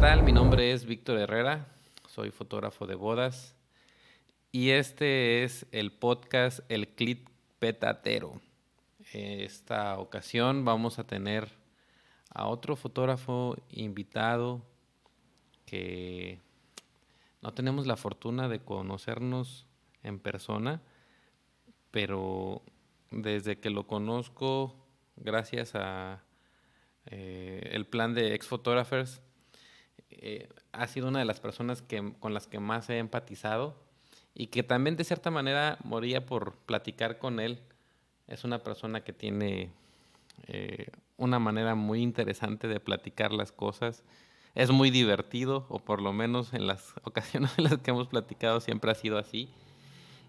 tal? Mi nombre es Víctor Herrera, soy fotógrafo de bodas y este es el podcast El Clip Petatero. En Esta ocasión vamos a tener a otro fotógrafo invitado que no tenemos la fortuna de conocernos en persona, pero desde que lo conozco, gracias a eh, el plan de Ex Photographers, eh, ha sido una de las personas con las que más he empatizado y que también de cierta manera moría por platicar con él. Es una persona que tiene eh, una manera muy interesante de platicar las cosas. Es muy divertido, o por lo menos en las ocasiones en las que hemos platicado siempre ha sido así.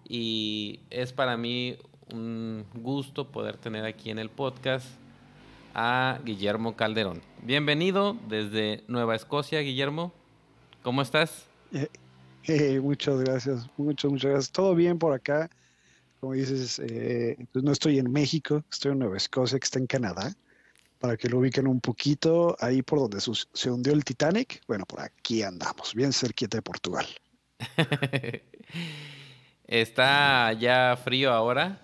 Y es para mí un gusto poder tener aquí en el podcast a Guillermo Calderón. Bienvenido desde Nueva Escocia, Guillermo. ¿Cómo estás? Eh, eh, muchas gracias, muchas, muchas gracias. Todo bien por acá. Como dices, eh, pues no estoy en México, estoy en Nueva Escocia, que está en Canadá. Para que lo ubiquen un poquito, ahí por donde se hundió el Titanic, bueno, por aquí andamos, bien cerquita de Portugal. está ya frío ahora.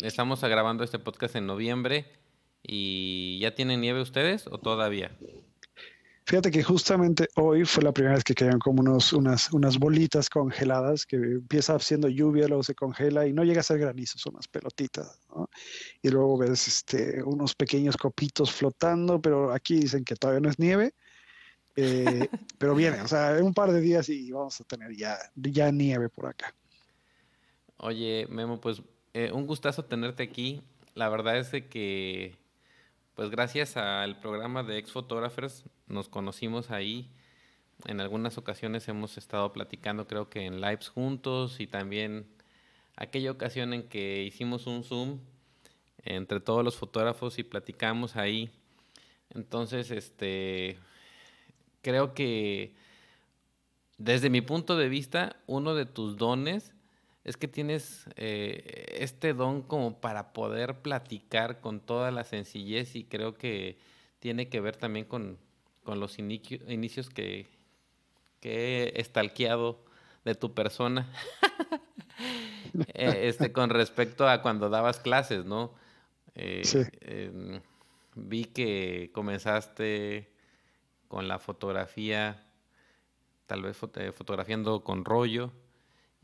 estamos grabando este podcast en noviembre ¿Y ya tienen nieve ustedes o todavía? Fíjate que justamente hoy fue la primera vez que caían como unos, unas, unas bolitas congeladas que empieza siendo lluvia, luego se congela y no llega a ser granizo, son unas pelotitas. Y luego ves este, unos pequeños copitos flotando, pero aquí dicen que todavía no es nieve. Eh, pero viene, o sea, en un par de días y vamos a tener ya, ya nieve por acá. Oye, Memo, pues eh, un gustazo tenerte aquí. La verdad es que pues gracias al programa de Ex Photographers nos conocimos ahí. En algunas ocasiones hemos estado platicando, creo que en lives juntos y también aquella ocasión en que hicimos un Zoom entre todos los fotógrafos y platicamos ahí. Entonces, este, creo que desde mi punto de vista, uno de tus dones es que tienes eh, este don como para poder platicar con toda la sencillez y creo que tiene que ver también con, los inicios que, que he estalqueado de tu persona. Eh, este, con respecto a cuando dabas clases, ¿no? Eh, em, vi que comenzaste con la fotografía, tal vez fotografiando con rollo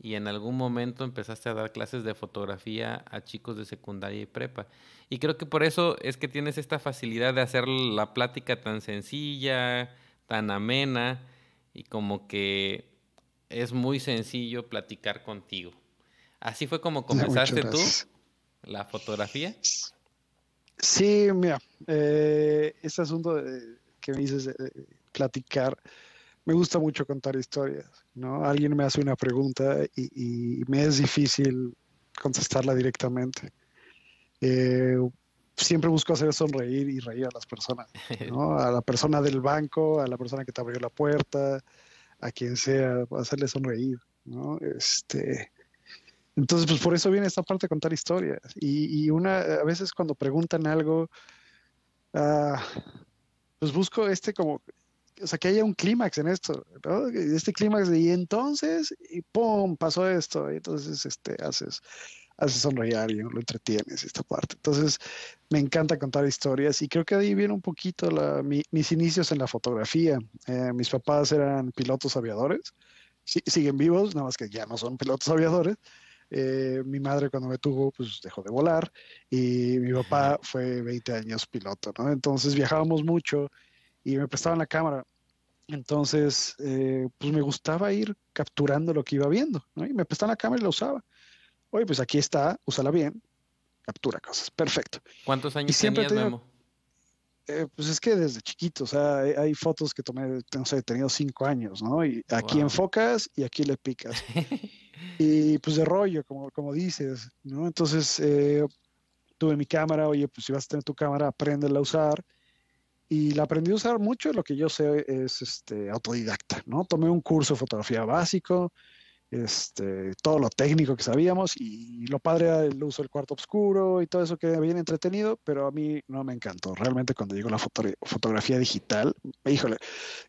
y en algún momento empezaste a dar clases de fotografía a chicos de secundaria y prepa. Y creo que por eso es que tienes esta facilidad de hacer la plática tan sencilla, tan amena y como que es muy sencillo platicar contigo. Así fue como comenzaste tú la fotografía. Sí, mira, este asunto de, que me dices platicar, me gusta mucho contar historias. ¿no? Alguien me hace una pregunta y, me es difícil contestarla directamente. Eh, siempre busco hacer sonreír y reír a las personas, ¿no? A la persona del banco, a la persona que te abrió la puerta, a quien sea, hacerle sonreír, Este, entonces, pues por eso viene esta parte contar historias. Y, y una, a veces cuando preguntan algo, ah, pues busco este como o sea, que haya un clímax en esto, Este clímax de y entonces, y ¡pum! pasó esto, y entonces este, haces, haces sonreír y lo entretienes, esta parte. Entonces, me encanta contar historias y creo que ahí viene un poquito mis inicios en la fotografía. Eh, mis papás eran pilotos aviadores, siguen vivos, nada más que ya no son pilotos aviadores. Eh, mi madre cuando me tuvo, pues dejó de volar y mi papá fue 20 años piloto, ¿no? Entonces viajábamos mucho y me prestaban la cámara. Entonces, eh, pues me gustaba ir capturando lo que iba viendo, ¿no? Y me prestaban la cámara y la usaba. Oye, pues aquí está, úsala bien, captura cosas, perfecto. ¿Cuántos años y siempre Memo? Eh, pues es que desde chiquito, o sea, hay, fotos que tomé, no sé, he tenido cinco años, ¿no? Y aquí enfocas y aquí le picas. y pues de rollo, como, como dices, ¿no? Entonces eh, tuve mi cámara, oye, pues si vas a tener tu cámara, aprende a usar y la aprendí a usar mucho. Lo que yo sé es este, autodidacta, ¿no? Tomé un curso de fotografía básico, este, todo lo técnico que sabíamos y lo padre era el uso del cuarto oscuro y todo eso que bien entretenido, pero a mí no me encantó. Realmente cuando llegó la fotografía digital, híjole,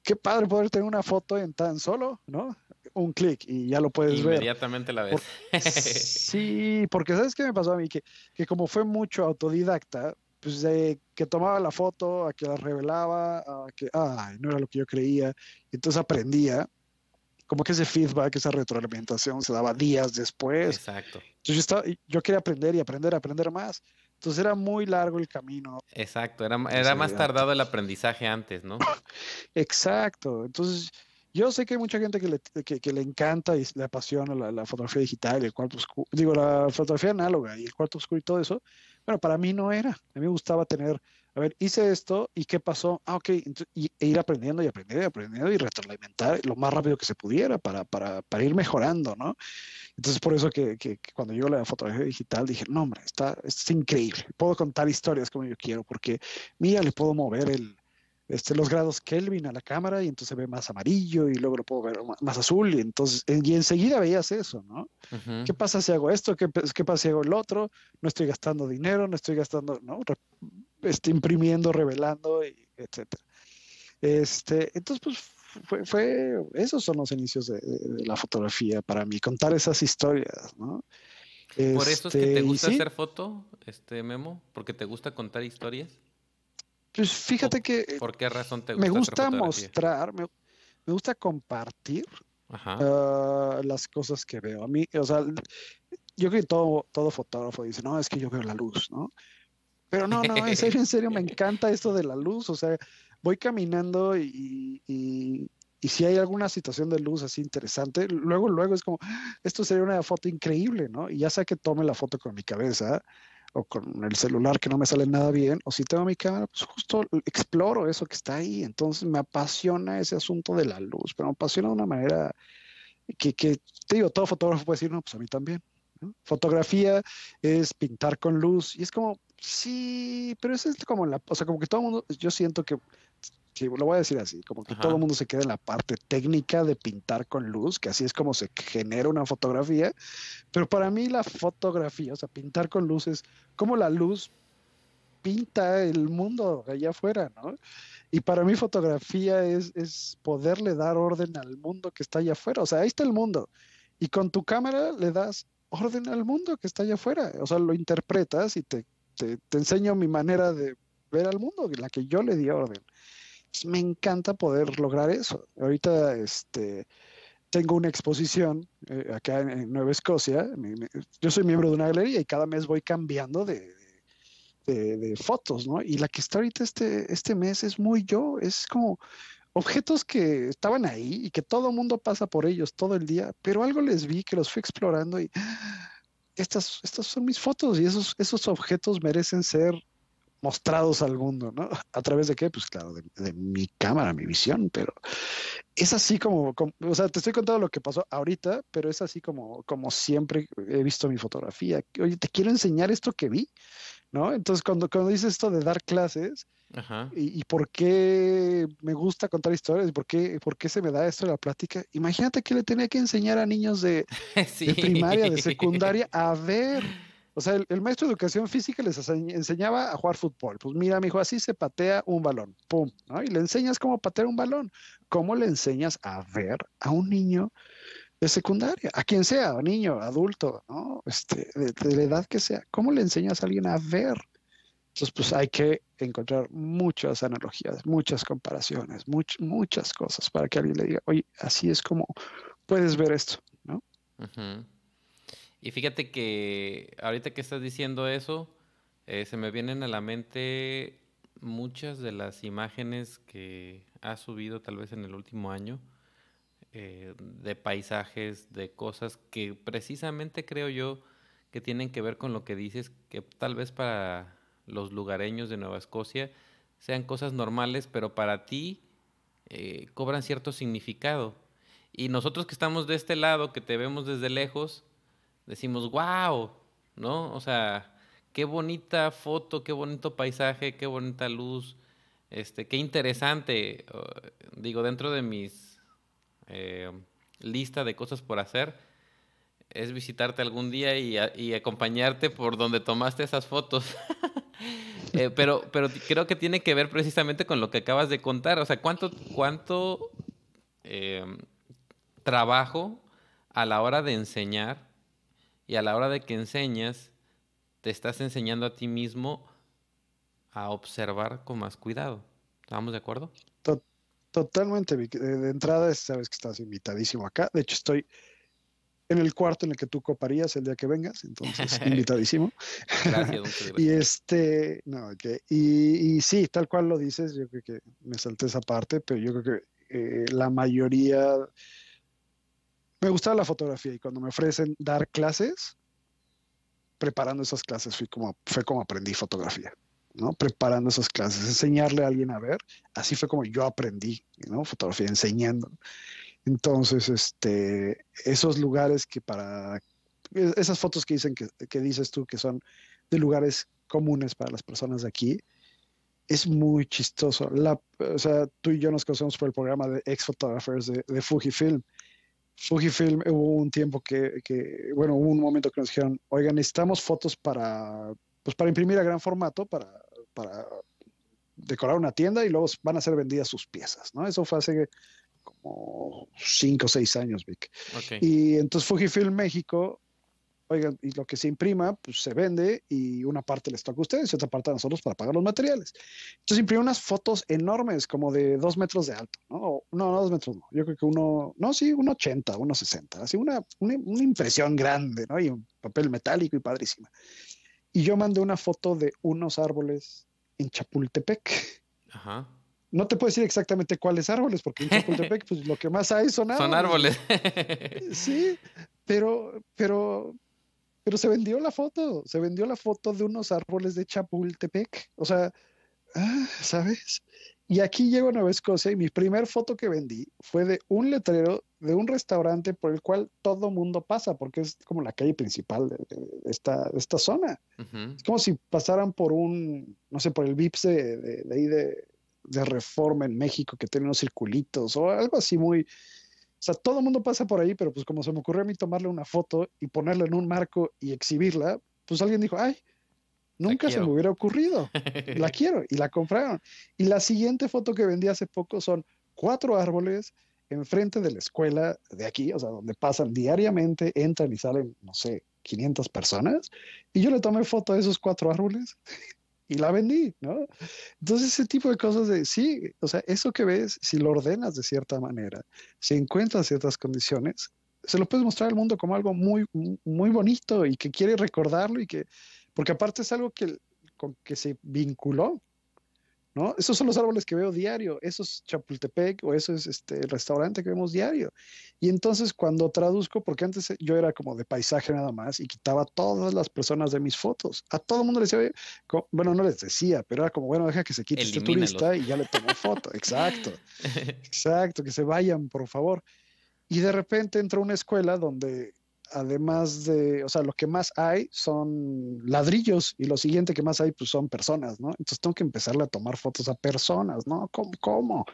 qué padre poder tener una foto en tan solo, ¿no? Un clic y ya lo puedes ver. Inmediatamente la ves. sí, porque ¿sabes qué me pasó a mí? Que, que como fue mucho autodidacta, pues de que tomaba la foto, a que la revelaba, a que, ay, no era lo que yo creía. Entonces aprendía, como que ese feedback, esa retroalimentación se daba días después. Exacto. Entonces yo, quería aprender y aprender, aprender más. Entonces era muy largo el camino. Exacto, era, más tardado el aprendizaje antes, ¿no? Exacto. Entonces, yo sé que hay mucha gente que le, encanta y le apasiona la, la, fotografía digital, el cuarto oscuro, digo, la fotografía análoga y el cuarto oscuro y todo eso, bueno, para mí no era. A mí me gustaba tener, a ver, hice esto y qué pasó. Ah, ok, y, e ir aprendiendo y aprendiendo y aprendiendo y retroalimentar lo más rápido que se pudiera para, para, para ir mejorando, ¿no? Entonces, por eso que, que, cuando yo la fotografía digital dije, no, hombre, está, es increíble. Puedo contar historias como yo quiero porque, mira, le puedo mover el este, los grados Kelvin a la cámara y entonces se ve más amarillo y luego lo puedo ver más azul y entonces eh, y enseguida veías eso, ¿no? ¿Qué pasa si hago esto? ¿Qué, pasa si hago el otro? No estoy gastando dinero, no estoy gastando, ¿no? Este, imprimiendo, revelando, etc etcétera. Este, entonces, pues fue, esos son los inicios de, la fotografía para mí, contar esas historias, ¿no? ¿Por eso es que te este, gusta hacer foto, este Memo? ¿Porque te gusta contar historias? Pues fíjate que. Eh, ¿Por razón te Me gusta mostrar, me, gusta compartir ah, las cosas que veo. A mí, o sea, yo creo que todo, todo fotógrafo dice, no, es que yo veo la luz, ¿no? Pero no, no, en serio, en serio, me encanta esto de la luz. O sea, voy caminando y, y, y si hay alguna situación de luz así interesante, luego, luego es como, ah, esto sería una foto increíble, ¿no? Y ya sea que tome la foto con mi cabeza o con el celular que no me sale nada bien, o si tengo mi cámara, pues justo exploro eso que está ahí. Entonces me apasiona ese asunto de la luz, pero me apasiona de una manera que, te digo, todo fotógrafo puede decir, no, pues a mí también. Fotografía es pintar con luz y es como, sí, pero es como la, o sea, como que todo el mundo, yo siento que Sí, lo voy a decir así, como que todo el mundo se queda en la parte técnica de pintar con luz, que así es como se genera una fotografía, pero para mí la fotografía, o sea, pintar con luz es como la luz pinta el mundo allá afuera, ¿no? Y para mí fotografía es, es poderle dar orden al mundo que está allá afuera, o sea, ahí está el mundo, y con tu cámara le das orden al mundo que está allá afuera, o sea, lo interpretas y te, te, te enseño mi manera de ver al mundo, la que yo le di orden. Pues, me encanta poder lograr eso. Ahorita este, tengo una exposición eh, acá en, Nueva Escocia. yo soy miembro de una galería y cada mes voy cambiando de, fotos, ¿no? Y la que está ahorita este, este mes es muy yo, es como objetos que estaban ahí y que todo el mundo pasa por ellos todo el día, pero algo les vi que los fui explorando y ¡ah! estas, estas son mis fotos y esos, esos objetos merecen ser mostrados al mundo, ¿no? ¿A través de qué? Pues claro, de, mi cámara, mi visión, pero es así como, o sea, te estoy contando lo que pasó ahorita, pero es así como, como siempre he visto mi fotografía. Oye, te quiero enseñar esto que vi, ¿no? Entonces, cuando, cuando dices esto de dar clases Y, por qué me gusta contar historias, por por qué se me da esto de la plática, imagínate que le tenía que enseñar a niños de primaria, de secundaria, a ver o sea, el, maestro de educación física les enseñaba a jugar fútbol. Pues mira, mi hijo, así se patea un balón, pum, ¿no? Y le enseñas cómo patear un balón. ¿Cómo le enseñas a ver a un niño de secundaria, a quien sea, niño, adulto, ¿no? Este, de, la edad que sea, ¿cómo le enseñas a alguien a ver? Entonces, pues hay que encontrar muchas analogías, muchas comparaciones, muchas cosas para que alguien le diga, oye, así es como puedes ver esto, ¿no? Ajá. Y fíjate que ahorita que estás diciendo eso, eh, se me vienen a la mente muchas de las imágenes que has subido tal vez en el último año, eh, de paisajes, de cosas que precisamente creo yo que tienen que ver con lo que dices, que tal vez para los lugareños de Nueva Escocia sean cosas normales, pero para ti eh, cobran cierto significado. Y nosotros que estamos de este lado, que te vemos desde lejos, decimos, wow, ¿no? O sea, qué bonita foto, qué bonito paisaje, qué bonita luz, este, qué interesante. Digo, dentro de mis eh, lista de cosas por hacer, es visitarte algún día y, acompañarte por donde tomaste esas fotos. Eh, pero, pero creo que tiene que ver precisamente con lo que acabas de contar. O sea, ¿cuánto, cuánto eh, trabajo a la hora de enseñar y a la hora de que enseñas, te estás enseñando a ti mismo a observar con más cuidado. ¿Estamos de acuerdo? Totalmente, De, entrada, sabes que estás invitadísimo acá. De hecho, estoy en el cuarto en el que tú coparías el día que vengas, entonces invitadísimo. gracias, Y este, no, y, sí, tal cual lo dices, yo creo que me salté esa parte, pero yo creo que eh, la mayoría me gustaba la fotografía y cuando me ofrecen dar clases, preparando esas clases fui como, fue como aprendí fotografía, ¿no? Preparando esas clases, enseñarle a alguien a ver, así fue como yo aprendí, ¿no? Fotografía enseñando. Entonces, este, esos lugares que para, esas fotos que dicen que, dices tú que son de lugares comunes para las personas de aquí, es muy chistoso. o sea, tú y yo nos conocemos por el programa de Ex Photographers de, de Fujifilm Fujifilm eh, hubo un tiempo que, bueno, hubo un momento que nos dijeron, oigan, necesitamos fotos para, pues para imprimir a gran formato, para, para decorar una tienda y luego van a ser vendidas sus piezas, ¿no? Eso fue hace como cinco o seis años, Vic. Y entonces Fujifilm México Oigan, y lo que se imprima, pues se vende y una parte les toca a ustedes y otra parte a nosotros para pagar los materiales. Entonces imprimí unas fotos enormes, como de dos metros de alto, ¿no? no, no dos metros, no. Yo creo que uno, no, sí, uno ochenta, uno sesenta, así una, una, una impresión grande, ¿no? Y un papel metálico y padrísima. Y yo mandé una foto de unos árboles en Chapultepec. Ajá no te puedo decir exactamente cuáles árboles, porque en Chapultepec pues, lo que más hay son árboles. Son árboles. Sí, pero, pero pero se vendió la foto, se vendió la foto de unos árboles de Chapultepec. O sea, ah, ¿sabes? Y aquí llego a Nueva Escocia y mi primer foto que vendí fue de un letrero de un restaurante por el cual todo mundo pasa, porque es como la calle principal de, esta, zona. Es como si pasaran por un, no sé, por el VIPS de, de de, reforma en México que tiene unos circulitos o algo así muy, o sea, todo el mundo pasa por ahí, pero pues como se me ocurrió a mí tomarle una foto y ponerla en un marco y exhibirla, pues alguien dijo, ay, nunca se me hubiera ocurrido, la quiero y la compraron. Y la siguiente foto que vendí hace poco son cuatro árboles enfrente de la escuela de aquí, o sea, donde pasan diariamente, entran y salen, no sé, 500 personas. Y yo le tomé foto de esos cuatro árboles y la vendí, ¿no? Entonces ese tipo de cosas de, sí, o sea, eso que ves, si lo ordenas de cierta manera, si encuentras ciertas condiciones, se lo puedes mostrar al mundo como algo muy, muy bonito y que quiere recordarlo y que, porque aparte es algo que, con que se vinculó esos son los árboles que veo diario, eso es Chapultepec o eso es este, el restaurante que vemos diario. Y entonces cuando traduzco, porque antes yo era como de paisaje nada más y quitaba a todas las personas de mis fotos, a todo el mundo les decía, bueno, no les decía, pero era como, bueno, deja que se quite este turista y ya le tomo foto, exacto, exacto, que se vayan, por favor. Y de repente entro a una escuela donde además de, o sea, lo que más hay son ladrillos y lo siguiente que más hay pues son personas, ¿no? Entonces tengo que empezarle a tomar fotos a personas, ¿no? ¿Cómo? cómo?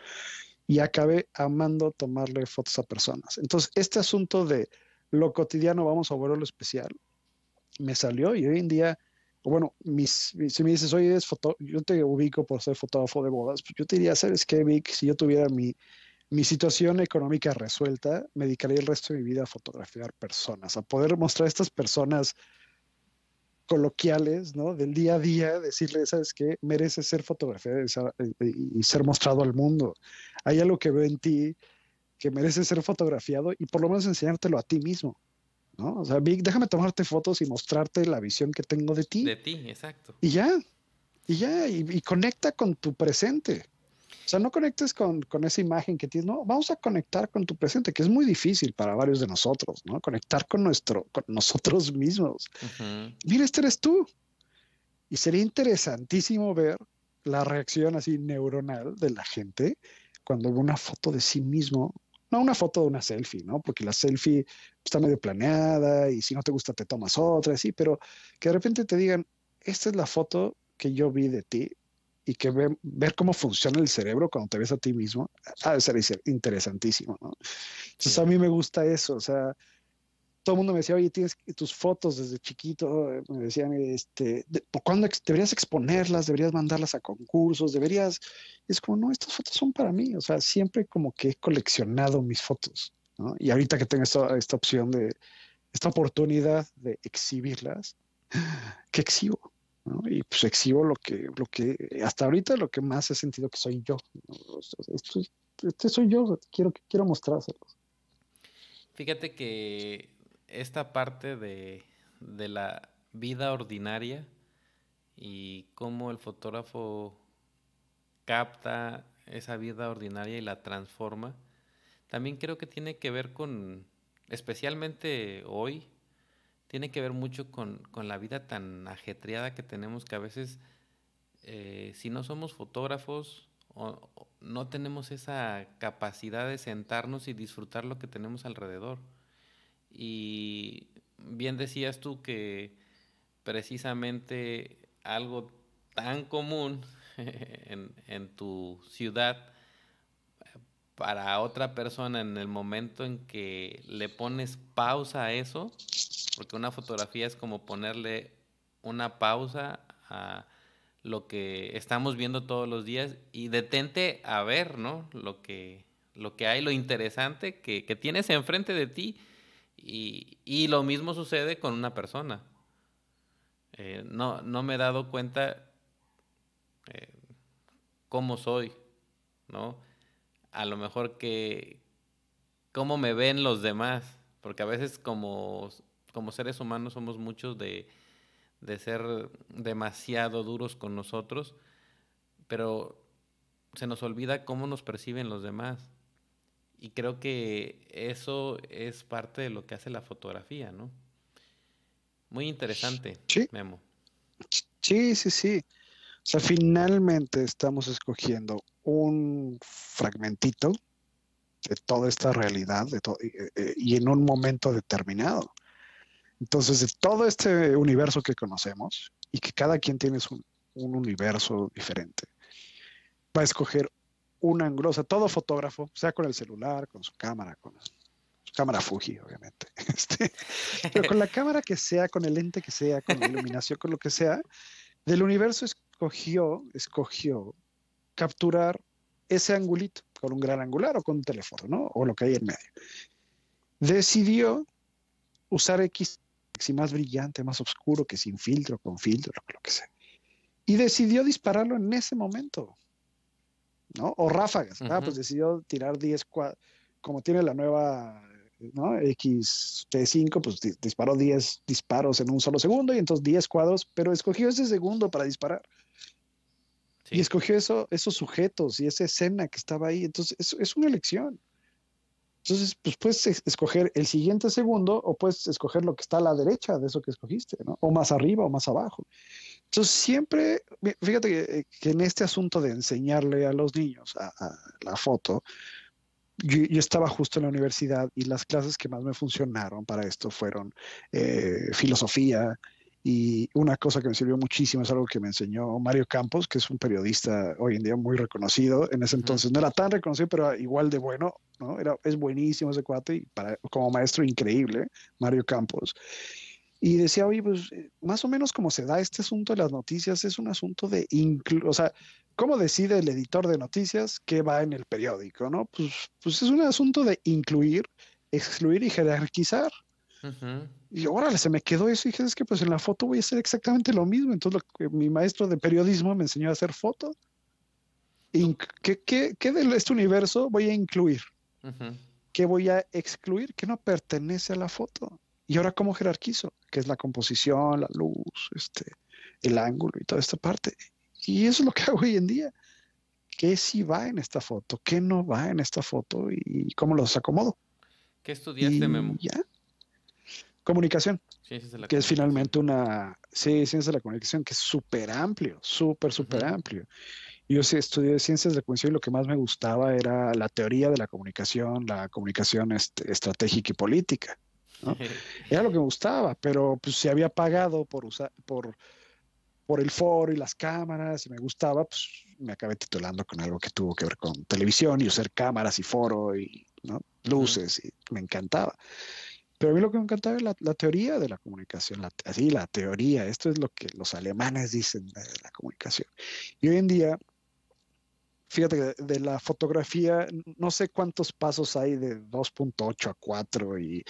Y acabé amando tomarle fotos a personas. Entonces, este asunto de lo cotidiano, vamos a volver lo especial, me salió y hoy en día, bueno, si me dices, oye, es foto, yo te ubico por ser fotógrafo de bodas, pues yo te diría, ¿sabes qué, Vic? Si yo tuviera mi mi situación económica resuelta, me dedicaré el resto de mi vida a fotografiar personas, a poder mostrar a estas personas coloquiales, ¿no? Del día a día, decirles, ¿sabes qué? Mereces ser fotografiado eh, eh, y ser mostrado al mundo. Hay algo que veo en ti que merece ser fotografiado y por lo menos enseñártelo a ti mismo, ¿no? O sea, déjame tomarte fotos y mostrarte la visión que tengo de ti. De ti, exacto. Y ya, y ya, y conecta con tu presente sea, no conectes con, esa imagen que tienes, no, vamos a conectar con tu presente, que es muy difícil para varios de nosotros, ¿no? Conectar con, nuestro, con nosotros mismos. Mira, este eres tú. Y sería interesantísimo ver la reacción así neuronal de la gente cuando ve una foto de sí mismo no una foto de una selfie, ¿no? Porque la selfie está medio planeada y si no te gusta te tomas otra, sí, pero que de repente te digan, esta es la foto que yo vi de ti y que ver cómo funciona el cerebro cuando te ves a ti mismo, ha interesantísimo, Entonces a mí me gusta eso, o sea, todo el mundo me decía, oye, tienes tus fotos desde chiquito, me decían, este, ¿cuándo deberías exponerlas? ¿Deberías mandarlas a concursos? ¿Deberías? es como, no, estas fotos son para mí, o sea, siempre como que he coleccionado mis fotos, Y ahorita que tengo esta, esta opción de, esta oportunidad de exhibirlas, ¿qué exhibo? Y pues exhibo lo que, lo que, hasta ahorita lo que más he sentido que soy yo. este soy yo, quiero, quiero mostrárselos. Fíjate que esta parte de, de la vida ordinaria y cómo el fotógrafo capta esa vida ordinaria y la transforma, también creo que tiene que ver con, especialmente hoy, tiene que ver mucho con, la vida tan ajetreada que tenemos que a veces, eh, si no somos fotógrafos, no tenemos esa capacidad de sentarnos y disfrutar lo que tenemos alrededor. Y bien decías tú que precisamente algo tan común en, en, tu ciudad para otra persona en el momento en que le pones pausa a eso, porque una fotografía es como ponerle una pausa a lo que estamos viendo todos los días y detente a ver, ¿no? Lo que, lo que hay, lo interesante que, tienes enfrente de ti y, lo mismo sucede con una persona. Eh, no, no me he dado cuenta eh, cómo soy, ¿no? A lo mejor que cómo me ven los demás, porque a veces como como seres humanos somos muchos de, ser demasiado duros con nosotros, pero se nos olvida cómo nos perciben los demás. Y creo que eso es parte de lo que hace la fotografía, ¿no? Muy interesante, Memo. Sí, sí, sí. O sea, finalmente estamos escogiendo un fragmentito de toda esta realidad de eh, eh, y en un momento determinado. Entonces, de todo este universo que conocemos y que cada quien tiene un, un universo diferente, va a escoger una angulosa todo fotógrafo, sea con el celular, con su cámara, con su cámara Fuji, obviamente, este, pero con la cámara que sea, con el lente que sea, con la iluminación, con lo que sea, del universo escogió, escogió capturar ese angulito con un gran angular o con un teléfono, ¿no? O lo que hay en medio. Decidió usar X y más brillante, más oscuro, que sin filtro, con filtro, lo que sea. Y decidió dispararlo en ese momento. ¿No? O ráfagas. pues decidió tirar 10 como tiene la nueva ¿no? XT5, pues disparó 10 disparos en un solo segundo y entonces 10 cuadros, pero escogió ese segundo para disparar. Y escogió esos sujetos y esa escena que estaba ahí. Entonces, es, es una elección. Entonces, pues puedes escoger el siguiente segundo o puedes escoger lo que está a la derecha de eso que escogiste, ¿no? O más arriba o más abajo. Entonces, siempre, fíjate eh, que, en este asunto de enseñarle a los niños a, la foto, yo, estaba justo en la universidad y las clases que más me funcionaron para esto fueron eh, filosofía, y una cosa que me sirvió muchísimo es algo que me enseñó Mario Campos, que es un periodista hoy en día muy reconocido. En ese entonces no era tan reconocido, pero igual de bueno, ¿no? Era, es buenísimo ese cuate y para, como maestro increíble, Mario Campos. Y decía, oye, pues eh, más o menos como se da este asunto de las noticias, es un asunto de incluir, o sea, ¿cómo decide el editor de noticias qué va en el periódico? ¿no? Pues, pues es un asunto de incluir, excluir y jerarquizar. Y órale, se me quedó eso y dije, es que pues en la foto voy a hacer exactamente lo mismo. Entonces que mi maestro de periodismo me enseñó a hacer foto. ¿Qué, qué, qué de este universo voy a incluir? ¿Qué voy a excluir? ¿Qué no pertenece a la foto? Y ahora cómo jerarquizo, que es la composición, la luz, este, el ángulo y toda esta parte. Y eso es lo que hago hoy en día. ¿Qué sí va en esta foto? ¿Qué no va en esta foto? ¿Y cómo los acomodo? ¿Qué estudiaste, Memo? comunicación, que es finalmente una, sí, ciencia de la comunicación, que es súper amplio, súper, súper amplio. Yo sí estudié ciencias de la comunicación y lo que más me gustaba era la teoría de la comunicación, la comunicación este, estratégica y política. era lo que me gustaba, pero pues si había pagado por usar, por, por el foro y las cámaras y me gustaba, pues me acabé titulando con algo que tuvo que ver con televisión y usar cámaras y foro y luces y me encantaba. Pero a mí lo que me encantaba es la, teoría de la comunicación, así la teoría, esto es lo que los alemanes dicen de la comunicación. Y hoy en día fíjate de, de la fotografía, no sé cuántos pasos hay de 2.8 a 4 y,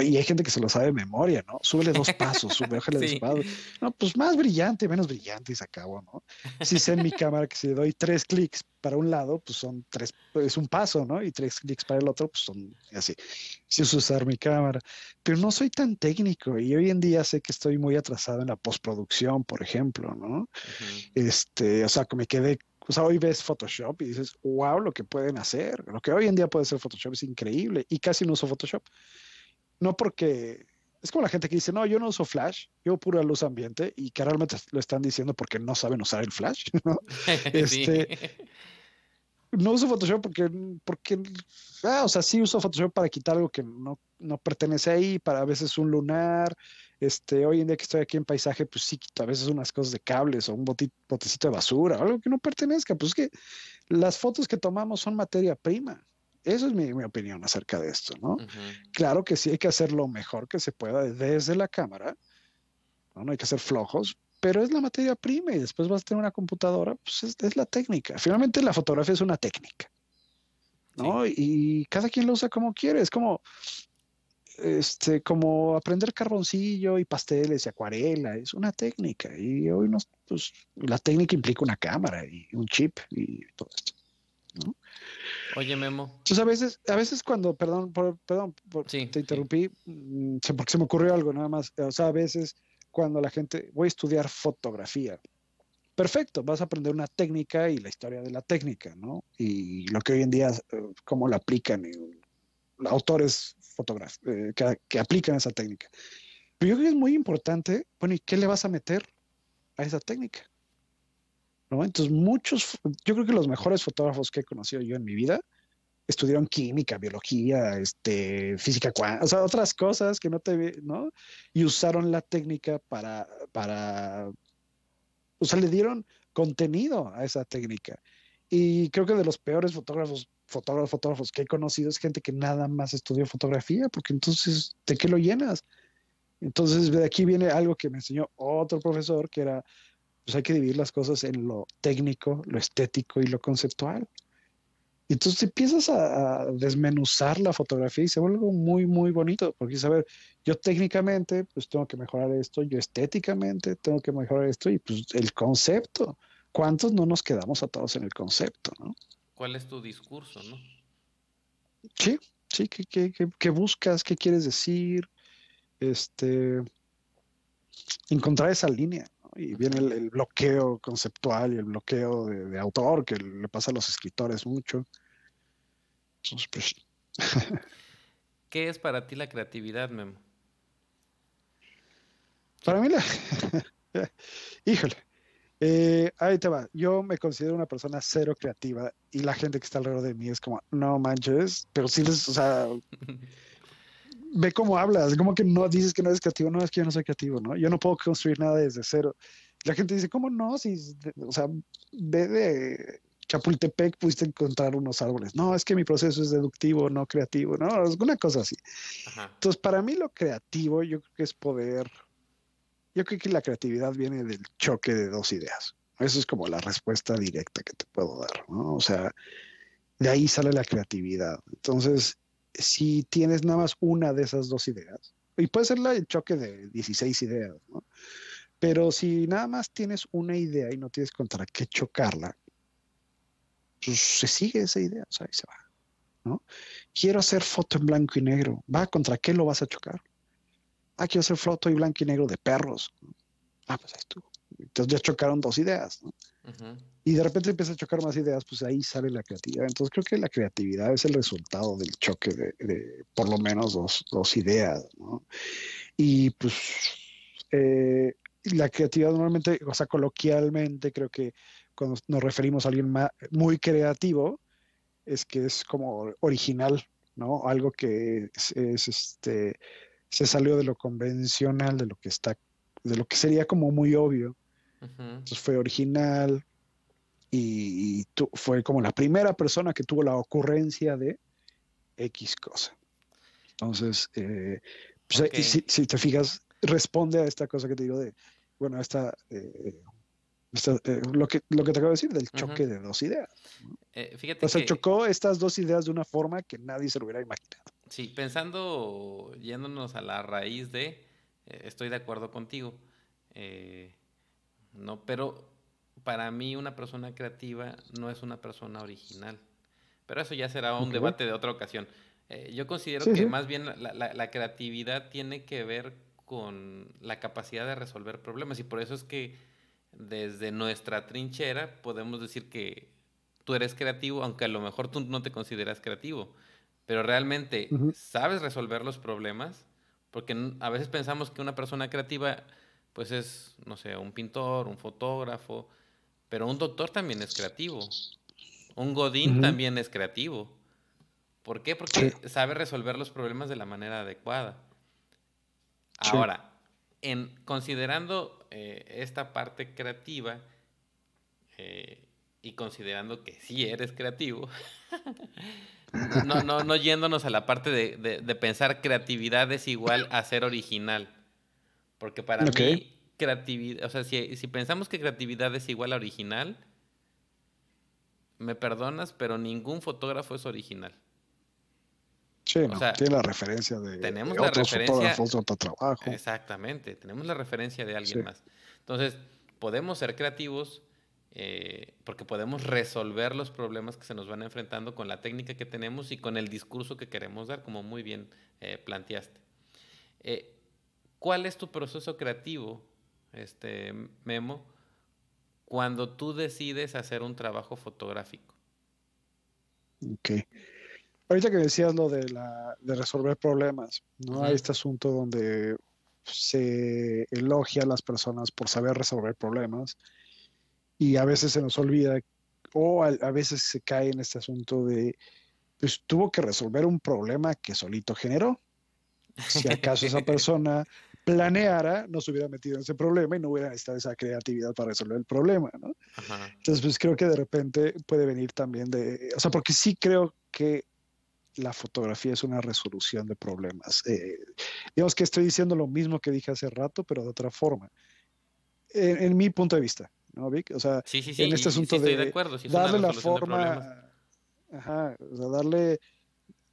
y hay gente que se lo sabe de memoria, ¿no? Súbele dos pasos, sube, dos pasos. No, pues más brillante, menos brillante y se acabó, ¿no? Si sé en mi cámara que si doy tres clics para un lado, pues son tres, es un paso, ¿no? Y tres clics para el otro, pues son así. Si es usar mi cámara. Pero no soy tan técnico y hoy en día sé que estoy muy atrasado en la postproducción, por ejemplo, ¿no? Este, o sea, que me quedé o sea, hoy ves Photoshop y dices, wow, lo que pueden hacer, lo que hoy en día puede hacer Photoshop es increíble y casi no uso Photoshop. No porque es como la gente que dice, no, yo no uso flash, yo pura luz ambiente y que realmente lo están diciendo porque no saben usar el flash. Este, ¿no? uso Photoshop porque, porque ah, o sea, sí uso Photoshop para quitar algo que no, no pertenece ahí, para a veces un lunar, este, hoy en día que estoy aquí en paisaje, pues sí, a veces unas cosas de cables o un botecito de basura o algo que no pertenezca. Pues es que las fotos que tomamos son materia prima. Eso es mi, opinión acerca de esto, ¿no? Claro que sí hay que hacer lo mejor que se pueda desde la cámara, ¿no? hay que ser flojos, pero es la materia prima y después vas a tener una computadora, pues es, la técnica. Finalmente la fotografía es una técnica, ¿no? y cada quien lo usa como quiere. Es como este, como aprender carboncillo y pasteles y acuarela, es una técnica. Y hoy nos, pues, la técnica implica una cámara y un chip y todo esto. Oye, Memo. Entonces a veces, a veces cuando, perdón, perdón, te interrumpí, mm, porque se me ocurrió algo nada más. O sea, a veces cuando la gente, voy a estudiar fotografía. Perfecto, vas a aprender una técnica y la historia de la técnica, ¿no? Y lo que hoy en día, eh, cómo la aplican, los mm, autores eh, que, aplican esa técnica. Pero yo creo que es muy importante, bueno, ¿y qué le vas a meter a esa técnica? Entonces, muchos, yo creo que los mejores fotógrafos que he conocido yo en mi vida estudiaron química, biología, este, física o sea, otras cosas que no te, ¿no? Y usaron la técnica para, para, o sea, le dieron contenido a esa técnica. Y creo que de los peores fotógrafos, fotógrafos, fotógrafos que he conocido es gente que nada más estudió fotografía, porque entonces, ¿de qué lo llenas? Entonces, de aquí viene algo que me enseñó otro profesor, que era, pues hay que dividir las cosas en lo técnico, lo estético y lo conceptual. Y Entonces empiezas a, a, desmenuzar la fotografía y se vuelve muy, muy bonito, porque ver, yo técnicamente, pues tengo que mejorar esto, yo estéticamente tengo que mejorar esto y pues el concepto. ¿cuántos no nos quedamos a todos en el concepto? ¿no? ¿Cuál es tu discurso? ¿no? Sí, sí, ¿qué, buscas? ¿Qué quieres decir? Este, encontrar esa línea. Y viene el, bloqueo conceptual y el bloqueo de, autor que le pasa a los escritores mucho. Pues, ¿Qué es para ti la creatividad, Memo? Para mí la... Híjole, eh, ahí te va. Yo me considero una persona cero creativa y la gente que está alrededor de mí es como, no manches, pero sí les, o sea, ve cómo hablas, como que no dices que no eres creativo, no es que yo no soy creativo, ¿no? Yo no puedo construir nada desde cero. La gente dice, ¿cómo no? Si, o sea, ve de Chapultepec pudiste encontrar unos árboles. No, es que mi proceso es deductivo, no creativo, ¿no? es Alguna cosa así. Entonces, para mí lo creativo yo creo que es poder yo creo que la creatividad viene del choque de dos ideas. Eso es como la respuesta directa que te puedo dar, O sea, de ahí sale la creatividad. Entonces, si tienes nada más una de esas dos ideas, y puede ser el choque de 16 ideas, Pero si nada más tienes una idea y no tienes contra qué chocarla, pues se sigue esa idea, o sea, ahí se va. Quiero hacer foto en blanco y negro. Va, ¿contra qué lo vas a chocar? Ah, quiero hacer floto y blanco y negro de perros. Ah, pues ahí estuvo. Entonces ya chocaron dos ideas. ¿no? Y de repente empieza a chocar más ideas, pues ahí sale la creatividad. Entonces creo que la creatividad es el resultado del choque de, por lo menos dos, ideas. ¿no? Y pues eh, la creatividad normalmente, o sea, coloquialmente creo que cuando nos referimos a alguien muy creativo, es que es como original, ¿no? Algo que es este se salió de lo convencional, de lo que está, de lo que sería como muy obvio. Entonces fue original y, tú, fue como la primera persona que tuvo la ocurrencia de X cosa. Entonces, eh, pues, si, te fijas, responde a esta cosa que te digo de, bueno, esta, eh, eh, lo, que, lo que te acabo de decir del choque de dos ideas. o sea, chocó estas dos ideas de una forma que nadie se lo hubiera imaginado. Sí, pensando, yéndonos a la raíz de, eh, estoy de acuerdo contigo, eh, no, pero para mí una persona creativa no es una persona original. Pero eso ya será un debate de otra ocasión. Eh, yo considero que más bien la, la, creatividad tiene que ver con la capacidad de resolver problemas y por eso es que desde nuestra trinchera podemos decir que tú eres creativo, aunque a lo mejor tú no te consideras creativo pero realmente sabes resolver los problemas, porque a veces pensamos que una persona creativa, pues es, no sé, un pintor, un fotógrafo, pero un doctor también es creativo, un godín también es creativo. ¿Por qué? Porque sabe resolver los problemas de la manera adecuada. Ahora, en, considerando eh, esta parte creativa eh, y considerando que sí eres creativo, No, no, no yéndonos a la parte de, de, pensar creatividad es igual a ser original. Porque para mí, creatividad, o sea, si, pensamos que creatividad es igual a original, me perdonas, pero ningún fotógrafo es original. Sí, tiene la referencia de, tenemos de otro trabajo. Exactamente, tenemos la referencia de alguien más. Entonces, podemos ser creativos, eh, porque podemos resolver los problemas que se nos van enfrentando con la técnica que tenemos y con el discurso que queremos dar, como muy bien eh, planteaste. Eh, ¿Cuál es tu proceso creativo, este, Memo, cuando tú decides hacer un trabajo fotográfico? Ok. Ahorita que decías lo de, la, de resolver problemas, ¿no? Hay este asunto donde se elogia a las personas por saber resolver problemas y a veces se nos olvida o a, veces se cae en este asunto de, pues tuvo que resolver un problema que solito generó. Si acaso esa persona planeara, no se hubiera metido en ese problema y no hubiera necesitado esa creatividad para resolver el problema, ¿no? Entonces, pues creo que de repente puede venir también de, o sea, porque sí creo que la fotografía es una resolución de problemas. Eh, digamos que estoy diciendo lo mismo que dije hace rato, pero de otra forma. en mi punto de vista, ¿no, Vic? O sea, en este asunto de, darle la forma, ajá, darle,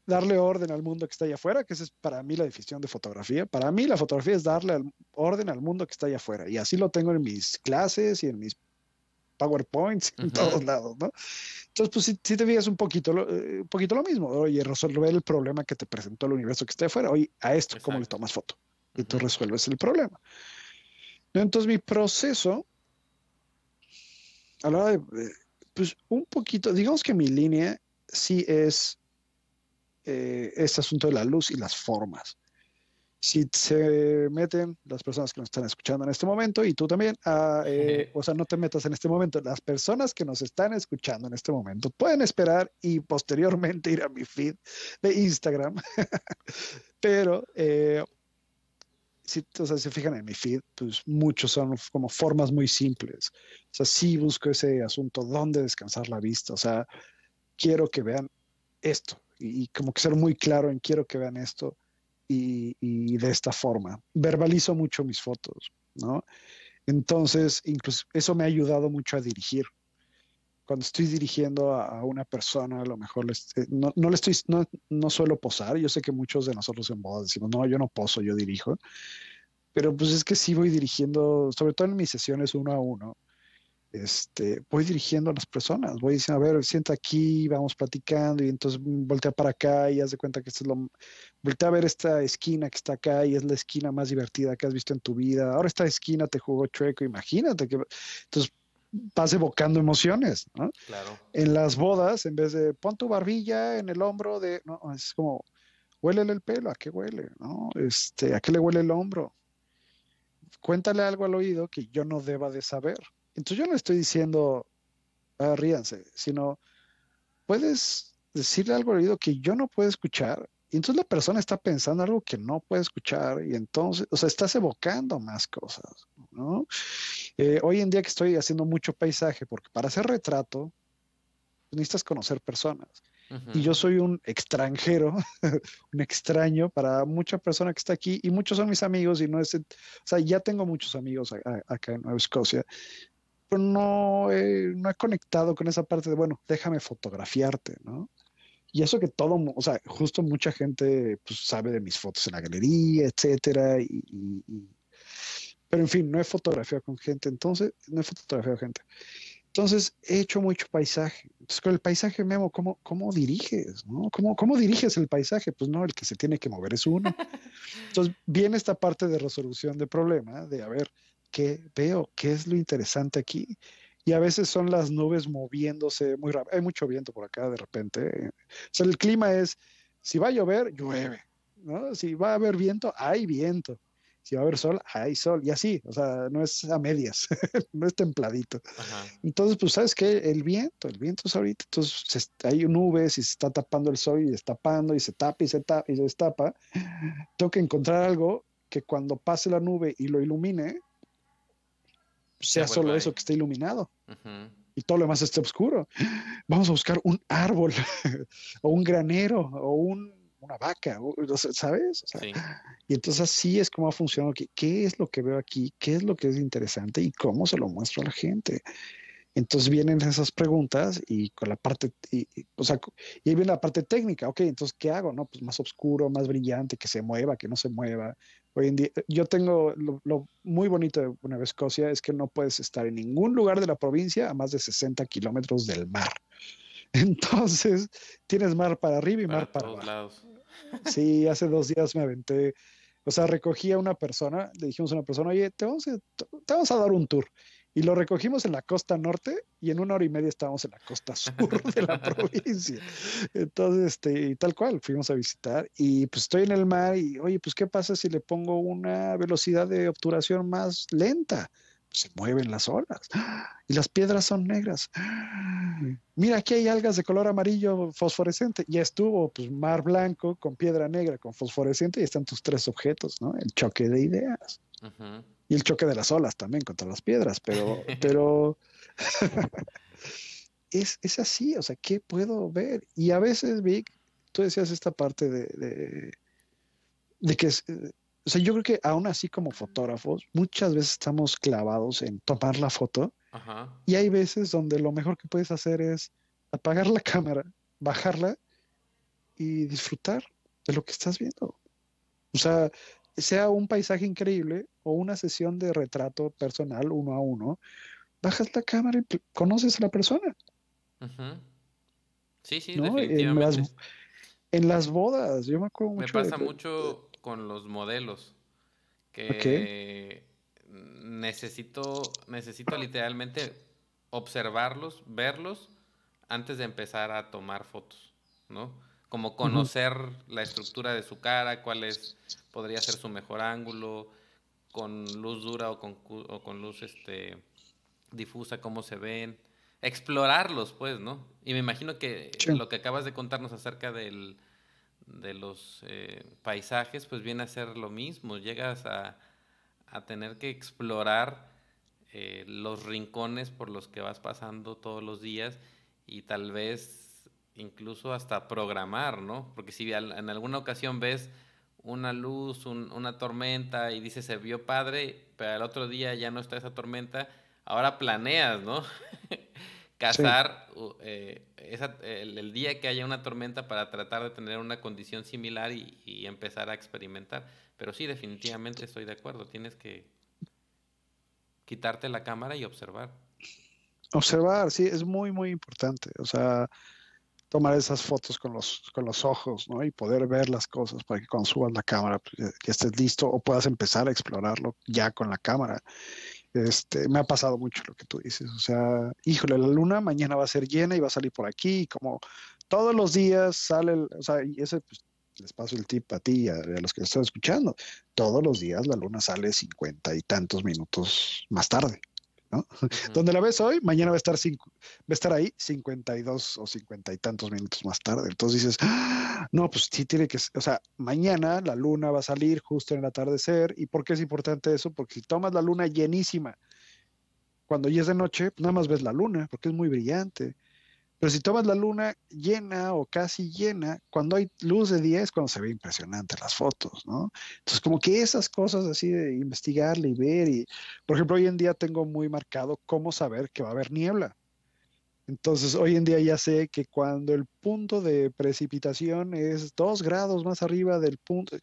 darle orden al mundo que está allá afuera, que esa es para mí la definición de fotografía. Para mí la fotografía es darle orden al mundo que está allá afuera. Y así lo tengo en mis clases y en mis PowerPoints en todos lados, ¿no? Entonces, pues si, te fijas un poquito, eh, un poquito lo mismo. Oye, resolver el problema que te presentó el universo que está afuera. Oye, a esto, ¿cómo le tomas foto? Y tú resuelves el problema. Entonces, mi proceso hora de, eh, pues un poquito, digamos que mi línea sí es eh, este asunto de la luz y las formas. Si se meten las personas que nos están escuchando en este momento y tú también, ah, eh, o sea, no te metas en este momento, las personas que nos están escuchando en este momento pueden esperar y posteriormente ir a mi feed de Instagram, pero si, o sea, fijan en mi feed, pues muchos son como formas muy simples. O sea, sí busco ese asunto, dónde descansar la vista. O sea, quiero que vean esto y, como que ser muy claro en quiero que vean esto y, y de esta forma. Verbalizo mucho mis fotos, ¿no? Entonces, incluso eso me ha ayudado mucho a dirigir cuando estoy dirigiendo a, una persona, a lo mejor no, no, le estoy, no, no, suelo posar. Yo sé que muchos de nosotros en bodas decimos, no, yo no poso, yo dirijo. Pero pues es que sí voy dirigiendo, sobre todo en mis sesiones uno a uno, este, voy dirigiendo a las personas, voy diciendo, a ver, sienta aquí, vamos platicando, y entonces voltea para acá y haz de cuenta que esto es lo, voltea a ver esta esquina que está acá y es la esquina más divertida que has visto en tu vida, ahora esta esquina te jugó chueco, imagínate que, entonces vas evocando emociones, ¿no? Claro. En las bodas, en vez de pon tu barbilla en el hombro de, no, es como, huélele el pelo, ¿a qué huele? ¿No? Este, ¿a qué le huele el hombro? Cuéntale algo al oído que yo no deba de saber. Entonces yo no estoy diciendo, ah, ríanse, sino puedes decirle algo al oído que yo no puedo escuchar y entonces la persona está pensando algo que no puede escuchar y entonces, o sea, estás evocando más cosas, ¿no? Eh, hoy en día que estoy haciendo mucho paisaje, porque para hacer retrato pues, necesitas conocer personas. Y yo soy un extranjero, un extraño para mucha persona que está aquí y muchos son mis amigos y no es, o sea, ya tengo muchos amigos acá en Nueva Escocia, pero no no he conectado con esa parte de, bueno, déjame fotografiarte, ¿no? Y eso que todo, o sea, justo mucha gente pues, sabe de mis fotos en la galería, etcétera, y, pero en fin, no he fotografiado con gente, entonces, no he fotografiado gente. Entonces, he hecho mucho paisaje. Entonces, con el paisaje, Memo, ¿cómo, cómo diriges? No? ¿Cómo, ¿Cómo diriges el paisaje? Pues no, el que se tiene que mover es uno. Entonces, viene esta parte de resolución de problema, de a ver, ¿qué veo? ¿Qué es lo interesante aquí? y a veces son las nubes moviéndose muy rápido. Hay mucho viento por acá de repente. Eh, o sea, el clima es, si va a llover, llueve. ¿no? Si va a haber viento, hay viento. Si va a haber sol, hay sol. Y así, o sea, no es a medias, no es templadito. Entonces, pues, ¿sabes qué? El viento, el viento es ahorita. Entonces, hay nubes y se está tapando el sol y destapando y se tapa y se tapa y se destapa. Tengo que encontrar algo que cuando pase la nube y lo ilumine, pues, sea solo eso que esté iluminado y todo lo demás esté oscuro. Vamos a buscar un árbol o un granero o una vaca, ¿sabes? Y entonces así es como ha funcionado. ¿Qué, es lo que veo aquí? ¿Qué es lo que es interesante y cómo se lo muestro a la gente? Entonces vienen esas preguntas y con la parte, o sea, y ahí viene la parte técnica. Ok, entonces, ¿qué hago? No, pues más oscuro, más brillante, que se mueva, que no se mueva, Hoy en día, yo tengo lo, muy bonito de Nueva Escocia es que no puedes estar en ningún lugar de la provincia a más de 60 kilómetros del mar. Entonces, tienes mar para arriba y mar para, abajo. Sí, hace dos días me aventé, o sea, recogí a una persona, le dijimos a una persona, oye, te te vamos a dar un tour y lo recogimos en la costa norte y en una hora y media estábamos en la costa sur de la provincia. Entonces, este, tal cual, fuimos a visitar y pues estoy en el mar y, oye, pues ¿qué pasa si le pongo una velocidad de obturación más lenta? Pues, se mueven las olas y las piedras son negras. Mira, aquí hay algas de color amarillo fosforescente. Ya estuvo, pues mar blanco con piedra negra, con fosforescente y están tus tres objetos, ¿no? El choque de ideas. Ajá y el choque de las olas también contra las piedras, pero, pero es, así, o sea, ¿qué puedo ver? Y a veces, Vic, tú decías esta parte de, de, que eh, o sea, yo creo que aún así como fotógrafos, muchas veces estamos clavados en tomar la foto y hay veces donde lo mejor que puedes hacer es apagar la cámara, bajarla y disfrutar de lo que estás viendo. O sea, sea un paisaje increíble o una sesión de retrato personal uno a uno, bajas la cámara y conoces a la persona. Sí, sí, definitivamente. En las, bodas, yo me acuerdo mucho. Me pasa mucho con los modelos. Que necesito, necesito literalmente observarlos, verlos, antes de empezar a tomar fotos, ¿no? como conocer la estructura de su cara, cuál es, podría ser su mejor ángulo, con luz dura o con, luz este, difusa, cómo se ven, explorarlos, pues, ¿no? Y me imagino que lo que acabas de contarnos acerca del, de los eh, paisajes, pues viene a ser lo mismo, llegas a, tener que explorar eh, los rincones por los que vas pasando todos los días y tal vez incluso hasta programar, ¿no? Porque si en alguna ocasión ves una luz, una tormenta y dices se vio padre, pero al otro día ya no está esa tormenta, ahora planeas, ¿no? Cazar eh, el, día que haya una tormenta para tratar de tener una condición similar y, y empezar a experimentar. Pero sí, definitivamente estoy de acuerdo, tienes que quitarte la cámara y observar. Observar, sí, es muy, muy importante. O sea, tomar esas fotos con los, con los ojos, ¿no? Y poder ver las cosas para que cuando subas la cámara, que pues, estés listo o puedas empezar a explorarlo ya con la cámara. Este, me ha pasado mucho lo que tú dices, o sea, híjole, la luna mañana va a ser llena y va a salir por aquí, como todos los días sale, o sea, y ese pues, les paso el tip a ti y a, los que están escuchando, todos los días la luna sale cincuenta y tantos minutos más tarde. Donde la ves hoy, mañana va a estar va estar ahí 52 o 50 y tantos minutos más tarde. Entonces dices, ah, no, pues sí tiene que, o sea, mañana la luna va a salir justo en el atardecer. ¿Y por qué es importante eso? Porque si tomas la luna llenísima, cuando ya es de noche, pues nada más ves la luna, porque es muy brillante. Pero si tomas la luna llena o casi llena, cuando hay luz de día es cuando se ve impresionante las fotos, ¿no? Entonces, como que esas cosas así de investigarle y ver, y por ejemplo, hoy en día tengo muy marcado cómo saber que va a haber niebla. Entonces, hoy en día ya sé que cuando el punto de precipitación es dos grados más arriba del punto,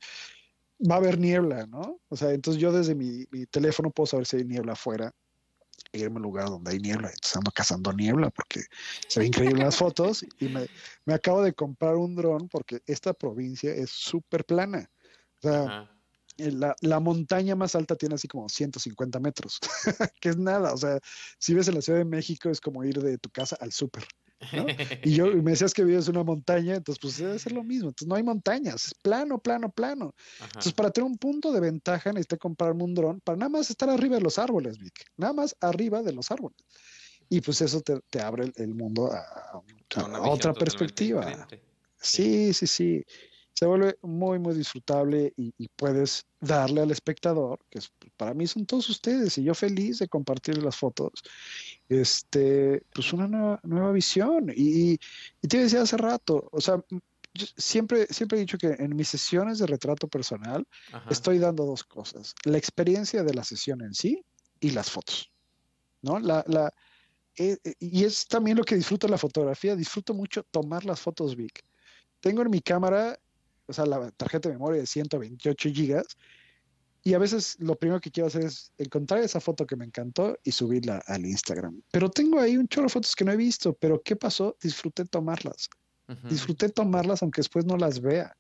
va a haber niebla, ¿no? O sea, entonces yo desde mi, mi teléfono puedo saber si hay niebla afuera irme a un lugar donde hay niebla. Entonces ando cazando niebla porque se ven increíbles las fotos y me, acabo de comprar un dron porque esta provincia es súper plana. O eh, La, la, montaña más alta tiene así como 150 metros, que es nada. O sea, si ves en la Ciudad de México es como ir de tu casa al súper. Y yo me decías que vives una montaña, entonces pues debe ser lo mismo. Entonces no hay montañas, es plano, plano, plano. Entonces para tener un punto de ventaja necesité comprarme un dron para nada más estar arriba de los árboles, Nada más arriba de los árboles. Y pues eso te, abre el, mundo a, otra perspectiva. Sí, sí, sí. Se vuelve muy, muy disfrutable y, y, puedes darle al espectador, que para mí son todos ustedes, y yo feliz de compartir las fotos este, pues una nueva, nueva visión. Y, y, te decía hace rato, o sea, siempre, siempre he dicho que en mis sesiones de retrato personal estoy dando dos cosas, la experiencia de la sesión en sí y las fotos, ¿no? La, la, eh, eh, y es también lo que disfruto la fotografía, disfruto mucho tomar las fotos big. Tengo en mi cámara, o sea, la tarjeta de memoria de 128 gigas, y a veces lo primero que quiero hacer es encontrar esa foto que me encantó y subirla al Instagram. Pero tengo ahí un chorro de fotos que no he visto, pero ¿qué pasó? Disfruté tomarlas. Disfruté tomarlas aunque después no las vea.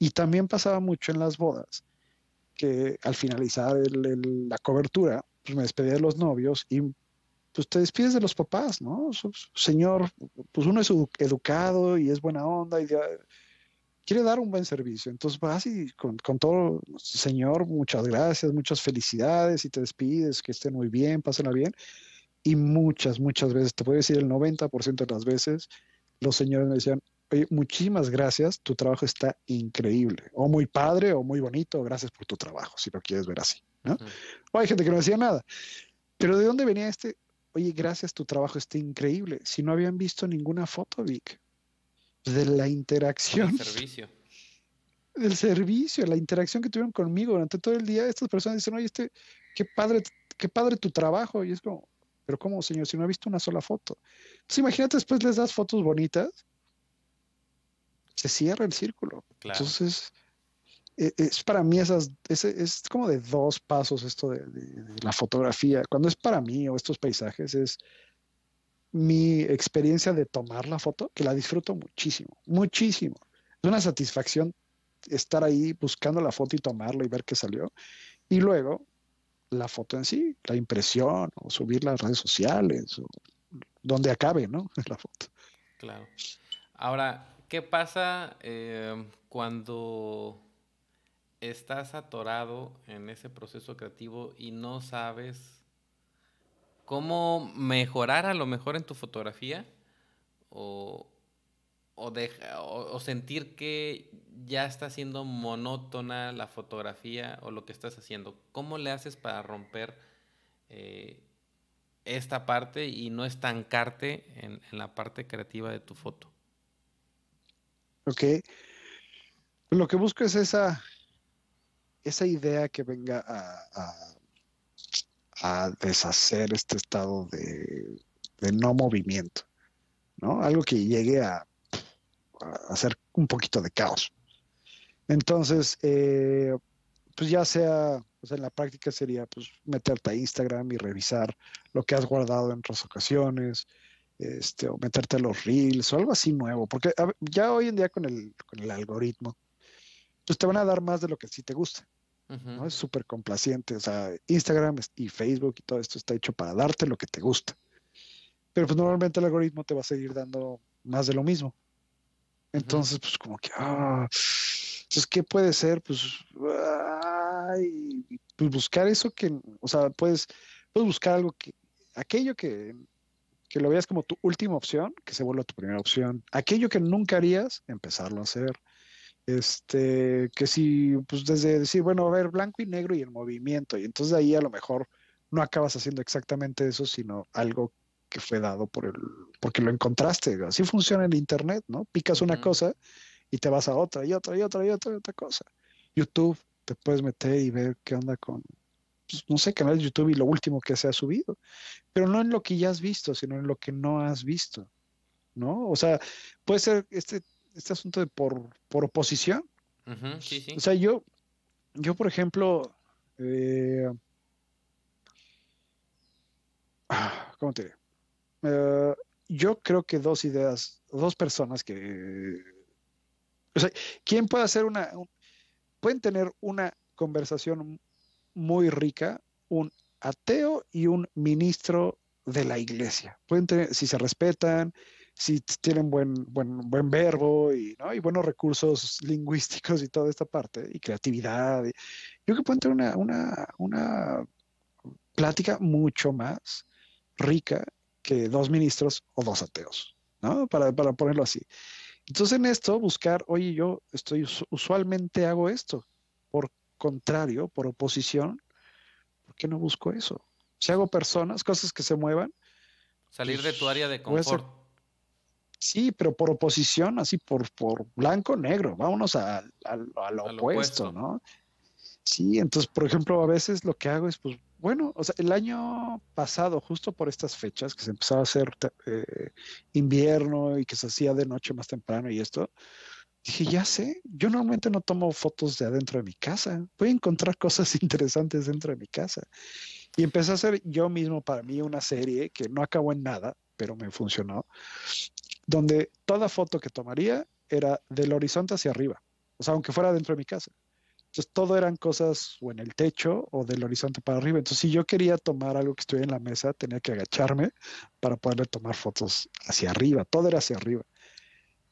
Y también pasaba mucho en las bodas, que al finalizar la cobertura, pues me despedía de los novios y pues te despides de los papás, ¿no? Señor, pues uno es educado y es buena onda y ya, quiere dar un buen servicio. Entonces vas y con, todo, señor, muchas gracias, muchas felicidades y te despides, que estén muy bien, pásenla bien. Y muchas, muchas veces, te puedo decir el 90% de las veces, los señores me decían, oye, muchísimas gracias, tu trabajo está increíble, o muy padre, o muy bonito, gracias por tu trabajo, si lo quieres ver así. ¿no? O hay gente que no decía nada. Pero ¿de dónde venía este? Oye, gracias, tu trabajo está increíble. Si no habían visto ninguna foto, Vic, pues, de la interacción. Del servicio. Del servicio, la interacción que tuvieron conmigo durante todo el día, estas personas dicen, oye, este, qué padre, qué padre tu trabajo. Y es como, pero ¿cómo, señor? Si no he visto una sola foto. Entonces imagínate, después les das fotos bonitas, se cierra el círculo. Entonces, e, es, para mí esas, es, como de dos pasos esto de la fotografía. Cuando es para mí o estos paisajes, es mi experiencia de tomar la foto, que la disfruto muchísimo, muchísimo. Es una satisfacción estar ahí buscando la foto y tomarla y ver qué salió. Y luego la foto en sí, la impresión, o subirla a las redes sociales, o donde acabe, ¿no? La foto. Claro. Ahora, ¿qué pasa eh, cuando estás atorado en ese proceso creativo y no sabes cómo mejorar a lo mejor en tu fotografía o, sentir que ya está siendo monótona la fotografía o lo que estás haciendo. ¿Cómo le haces para romper eh, esta parte y no estancarte en, la parte creativa de tu foto? Ok. Lo que busco es esa, esa idea que venga a a deshacer este estado de, no movimiento, ¿no? Algo que llegue a, hacer un poquito de caos. Entonces, eh, pues ya sea, sea, en la práctica sería pues meterte a Instagram y revisar lo que has guardado en otras ocasiones, este, o meterte a los reels o algo así nuevo, porque ya hoy en día con el, con el algoritmo, pues te van a dar más de lo que sí te gusta. Es súper complaciente. O sea, Instagram y Facebook y todo esto está hecho para darte lo que te gusta. Pero pues normalmente el algoritmo te va a seguir dando más de lo mismo. Entonces, pues como que, ah, entonces, pues, ¿qué puede ser? Pues, pues, buscar eso que, o sea, puedes, buscar algo que, aquello que, que lo veas como tu última opción, que se vuelva tu primera opción. Aquello que nunca harías, empezarlo a hacer este, que si, pues desde decir, bueno, a ver, blanco y negro y el movimiento, y entonces ahí a lo mejor no acabas haciendo exactamente eso, sino algo que fue dado por el, porque lo encontraste. Así funciona el Internet, ¿no? Picas una cosa y te vas a otra y otra y otra y otra y otra cosa. YouTube, te puedes meter y ver qué onda con, pues, no sé, canal de YouTube y lo último que se ha subido, pero no en lo que ya has visto, sino en lo que no has visto, ¿no? O sea, puede ser este este asunto de por, por oposición. O sea, yo, yo por ejemplo, eh, ah, ¿cómo te diré? Eh, yo creo que dos ideas, dos personas que, o sea, ¿quién puede hacer una, pueden tener una conversación muy rica, un ateo y un ministro de la iglesia. Pueden tener, si se respetan, si tienen buen, buen, buen verbo y, ¿no? y buenos recursos lingüísticos y toda esta parte, y creatividad. yo creo que pueden tener una, una, una plática mucho más rica que dos ministros o dos ateos, ¿no? Para, para ponerlo así. Entonces en esto buscar, oye, yo estoy usualmente hago esto, por contrario, por oposición, ¿por qué no busco eso? Si hago personas, cosas que se muevan. Salir de pues, tu área de confort Sí, pero por oposición, así por, por blanco-negro, vámonos a, lo, opuesto, ¿no? Sí, entonces, por ejemplo, a veces lo que hago es, pues, bueno, o sea, el año pasado, justo por estas fechas, que se empezaba a hacer eh, invierno y que se hacía de noche más temprano y esto, dije, ya sé, yo normalmente no tomo fotos de adentro de mi casa, voy a encontrar cosas interesantes dentro de mi casa. Y empecé a hacer yo mismo para mí una serie que no acabó en nada, pero me funcionó, donde toda foto que tomaría era del horizonte hacia arriba, o sea, aunque fuera dentro de mi casa. Entonces, todo eran cosas o en el techo o del horizonte para arriba. Entonces, si yo quería tomar algo que estuviera en la mesa, tenía que agacharme para poderle tomar fotos hacia arriba. Todo era hacia arriba.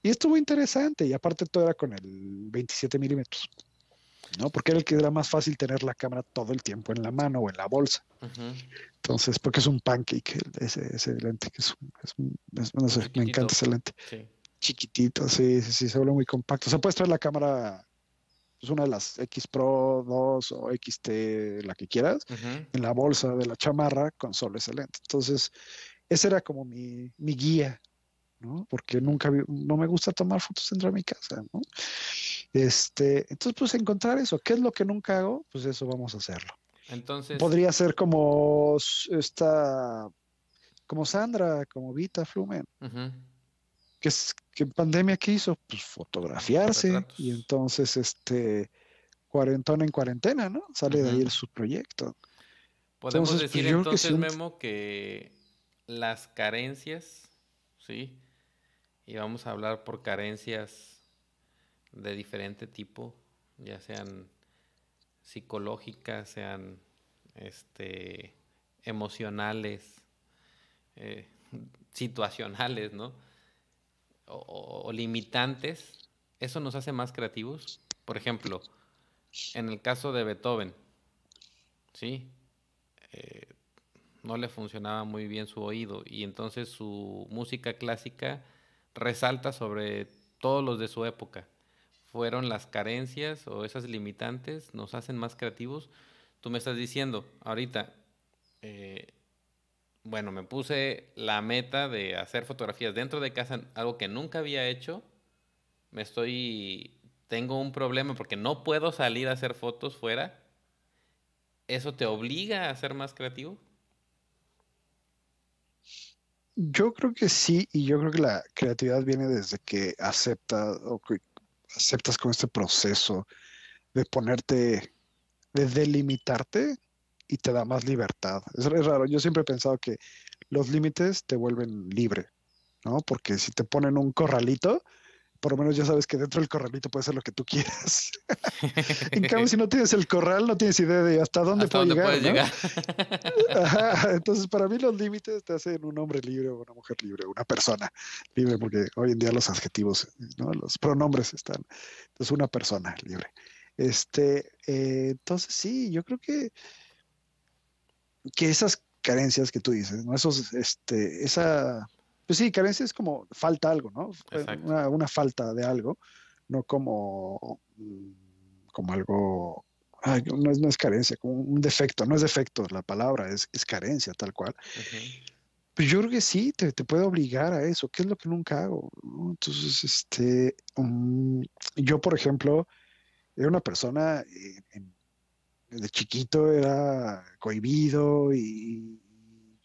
Y estuvo interesante. Y aparte, todo era con el 27 milímetros. ¿no? Porque era el que era más fácil tener la cámara todo el tiempo en la mano o en la bolsa. Entonces, porque es un pancake ese, lente, que es, me encanta ese lente. Chiquitito, sí, sí, sí, se vuelve muy compacto. se puede traer la cámara, es pues, una de las X Pro 2 o XT, la que quieras, en la bolsa de la chamarra con solo ese lente. Entonces, ese era como mi, mi guía, ¿no? Porque nunca, no me gusta tomar fotos dentro de mi casa, ¿no? Este, entonces, pues encontrar eso. ¿Qué es lo que nunca hago? Pues eso vamos a hacerlo. Entonces. Podría ser como esta, como Sandra, como Vita Flumen. que, en pandemia quiso. hizo? Pues fotografiarse. Y entonces, este, cuarentona en cuarentena, ¿no? Sale de ahí su proyecto. Podemos pues, decir entonces, Memo, que las carencias, ¿sí? Y vamos a hablar por carencias de diferente tipo, ya sean psicológicas, sean este, emocionales, eh, situacionales, ¿no? O, limitantes, eso nos hace más creativos. Por ejemplo, en el caso de Beethoven, ¿sí? Eh, no le funcionaba muy bien su oído y entonces su música clásica resalta sobre todos los de su época fueron las carencias o esas limitantes, nos hacen más creativos. Tú me estás diciendo ahorita, eh, bueno, me puse la meta de hacer fotografías dentro de casa, algo que nunca había hecho. Me estoy, tengo un problema porque no puedo salir a hacer fotos fuera. ¿Eso te obliga a ser más creativo? Yo creo que sí, y yo creo que la creatividad viene desde que acepta o que aceptas con este proceso de ponerte, de delimitarte y te da más libertad. Es, es raro, yo siempre he pensado que los límites te vuelven libre, ¿no? Porque si te ponen un corralito, por lo menos ya sabes que dentro del corralito puede ser lo que tú quieras. en cambio, si no tienes el corral, no tienes idea de hasta dónde, llegar, entonces, para mí los límites te hacen un hombre libre o una mujer libre, una persona libre, porque hoy en día los adjetivos, los pronombres están. Entonces, una persona libre. Este, eh, entonces, sí, yo creo que, que esas carencias que tú dices, ¿no? Esos, este, esa pues sí, carencia es como falta algo, ¿no? Una, falta de algo, no como, mm, como algo, no, es, es, carencia, como un defecto, no es defecto la palabra, es, carencia tal cual. Pero yo creo que sí, te, te, puede obligar a eso, que es lo que nunca hago. Entonces, este, mm, yo, por ejemplo, era una persona eh, de chiquito, era cohibido y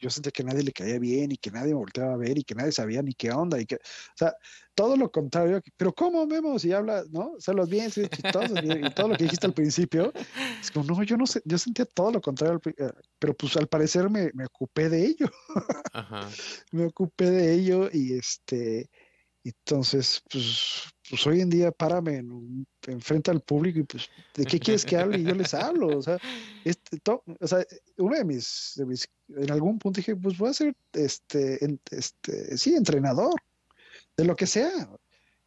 yo sentía que nadie le caía bien y que nadie me volteaba a ver y que nadie sabía ni qué onda y que, o sea, todo lo contrario, pero ¿cómo vemos? Y habla, ¿no? O los bien, si y, todo lo que dijiste al principio, es como, no, yo no sé, yo sentía todo lo contrario, eh, pero pues al parecer me, me ocupé de ello, me ocupé de ello y este, entonces, pues, pues hoy en día párame enfrente al público y pues, ¿de qué quieres que hable? Y yo les hablo. O sea, este, uno de mis, en algún punto dije, pues voy a ser, este, este, sí, entrenador, de lo que sea.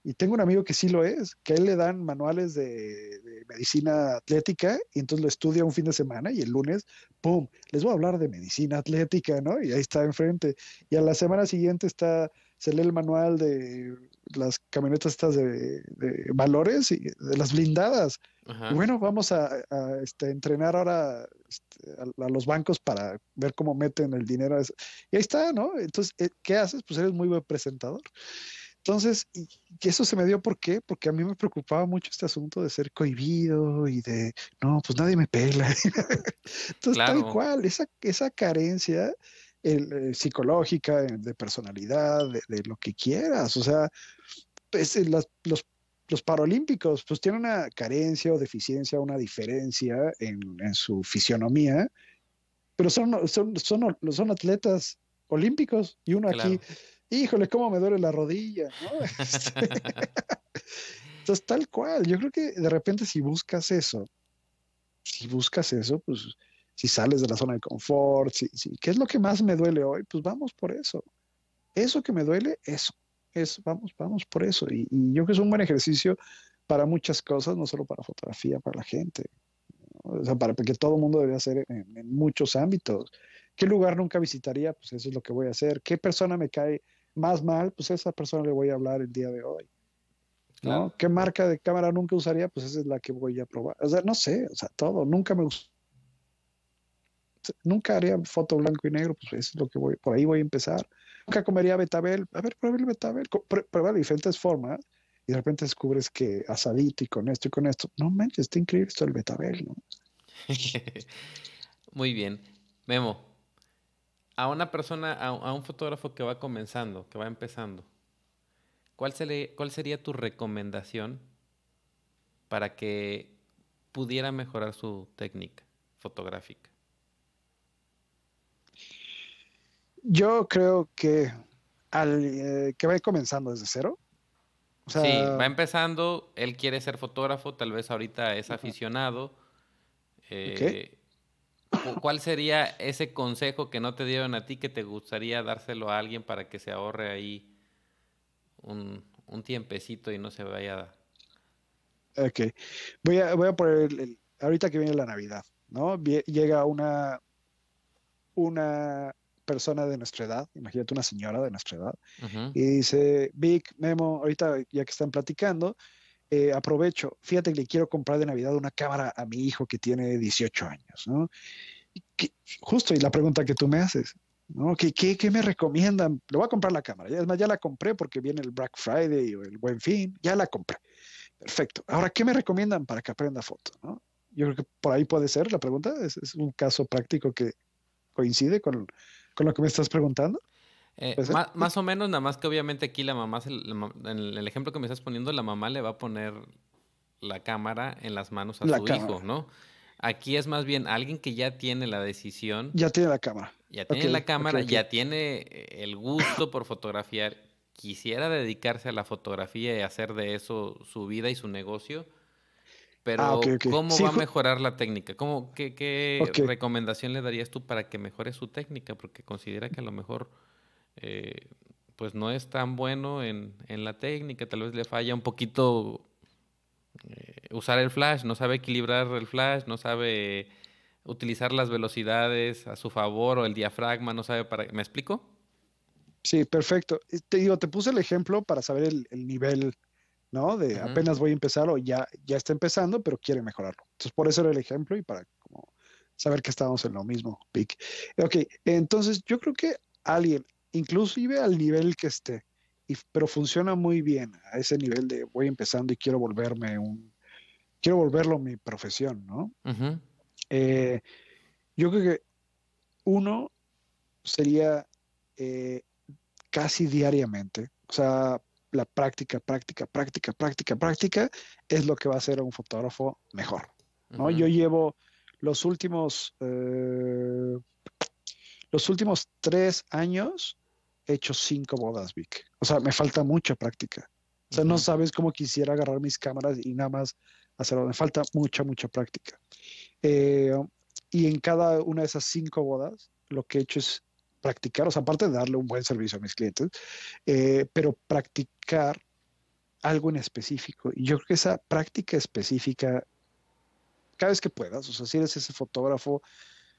Y tengo un amigo que sí lo es, que a él le dan manuales de, de medicina atlética y entonces lo estudia un fin de semana y el lunes, ¡pum!, les voy a hablar de medicina atlética, ¿no? Y ahí está enfrente. Y a la semana siguiente está se lee el manual de las camionetas estas de, valores y de las blindadas. Y bueno, vamos a, este, entrenar ahora este, a, los bancos para ver cómo meten el dinero. Y ahí está, ¿no? Entonces, eh, ¿qué haces? Pues eres muy buen presentador. Entonces, y, eso se me dio por qué, porque a mí me preocupaba mucho este asunto de ser cohibido y de, no, pues nadie me pela. Entonces, tal cual, esa, esa carencia eh, psicológica, de personalidad, de, lo que quieras. O sea, pues, eh, los, los, paralímpicos pues tienen una carencia o deficiencia, una diferencia en, en su fisionomía, pero son, son, son, son atletas olímpicos y uno aquí, híjole, cómo me duele la rodilla, este, Entonces, tal cual, yo creo que de repente si buscas eso, si buscas eso, pues si sales de la zona de confort, ¿qué es lo que más me duele hoy? Pues vamos por eso. Eso que me duele, eso. vamos, vamos por eso. Y, yo creo que es un buen ejercicio para muchas cosas, no solo para fotografía, para la gente. O sea, para que todo el mundo debe hacer en, muchos ámbitos. ¿Qué lugar nunca visitaría? Pues eso es lo que voy a hacer. ¿Qué persona me cae más mal? Pues esa persona le voy a hablar el día de hoy. ¿Qué marca de cámara nunca usaría? Pues esa es la que voy a probar. O sea, no sé, o sea, todo. Nunca me gustó nunca haría foto blanco y negro, pues es lo que voy, por ahí voy a empezar. Nunca comería betabel, a ver, prueba el betabel, prueba de diferentes formas y de repente descubres que asadito y con esto y con esto, no manches, está increíble esto del betabel, ¿no? Muy bien. Memo, a una persona, a, a, un fotógrafo que va comenzando, que va empezando, ¿cuál, ¿cuál sería tu recomendación para que pudiera mejorar su técnica fotográfica? yo creo que al eh, que va a comenzando desde cero. sí, va empezando, él quiere ser fotógrafo, tal vez ahorita es aficionado. Eh, ¿Cuál sería ese consejo que no te dieron a ti que te gustaría dárselo a alguien para que se ahorre ahí un, tiempecito y no se vaya? A... Ok, voy a, voy a poner, ahorita que viene la Navidad, ¿no? Llega una, una persona de nuestra edad, imagínate una señora de nuestra edad, y dice, Vic, Memo, ahorita ya que están platicando, eh, aprovecho, fíjate que le quiero comprar de Navidad una cámara a mi hijo que tiene 18 años, ¿no? justo, y la pregunta que tú me haces, ¿no? ¿Qué, me recomiendan? Le voy a comprar la cámara, ya, es más, ya la compré porque viene el Black Friday o el Buen Fin, ya la compré. Perfecto. Ahora, ¿qué me recomiendan para que aprenda foto? Yo creo que por ahí puede ser la pregunta, es, es un caso práctico que coincide con con lo que me estás preguntando. Eh, pues más, o menos, nada más que obviamente aquí la mamá, en el ejemplo que me estás poniendo, la mamá le va a poner la cámara en las manos a su hijo, ¿no? Aquí es más bien alguien que ya tiene la decisión. Ya tiene la cámara. Ya tiene la cámara, ya tiene eh, el gusto por fotografiar. Quisiera dedicarse a la fotografía y hacer de eso su vida y su negocio. Ah, pero, ¿cómo va a mejorar la técnica? ¿Cómo, ¿Qué, recomendación le darías tú para que mejore su técnica? Porque considera que a lo mejor eh, pues no es tan bueno en, la técnica, tal vez le falla un poquito eh, usar el flash, no sabe equilibrar el flash, no sabe utilizar las velocidades a su favor o el diafragma, no sabe para... ¿Me explico? Sí, perfecto. Te digo, te puse el ejemplo para saber el, el nivel ¿no? De apenas voy a empezar o ya, ya está empezando, pero quiere mejorarlo. Entonces, por eso era el ejemplo y para como saber que estábamos en lo mismo, Pic. Ok, entonces yo creo que alguien, inclusive al nivel que esté, pero funciona muy bien a ese nivel de voy empezando y quiero volverme un, quiero volverlo mi profesión, ¿no? Eh, yo creo que uno sería eh, casi diariamente, o sea, la práctica, práctica, práctica, práctica, práctica es lo que va a hacer a un fotógrafo mejor. ¿no? Yo llevo los últimos, eh, los últimos tres años he hecho cinco bodas, Vic. O sea, me falta mucha práctica. O sea, no sabes cómo quisiera agarrar mis cámaras y nada más hacerlo. Me falta mucha, mucha práctica. Eh, y en cada una de esas cinco bodas, lo que he hecho es practicar, o sea, aparte de darle un buen servicio a mis clientes, eh, pero practicar algo en específico. Y yo creo que esa práctica específica, cada vez que puedas, o sea, si eres ese fotógrafo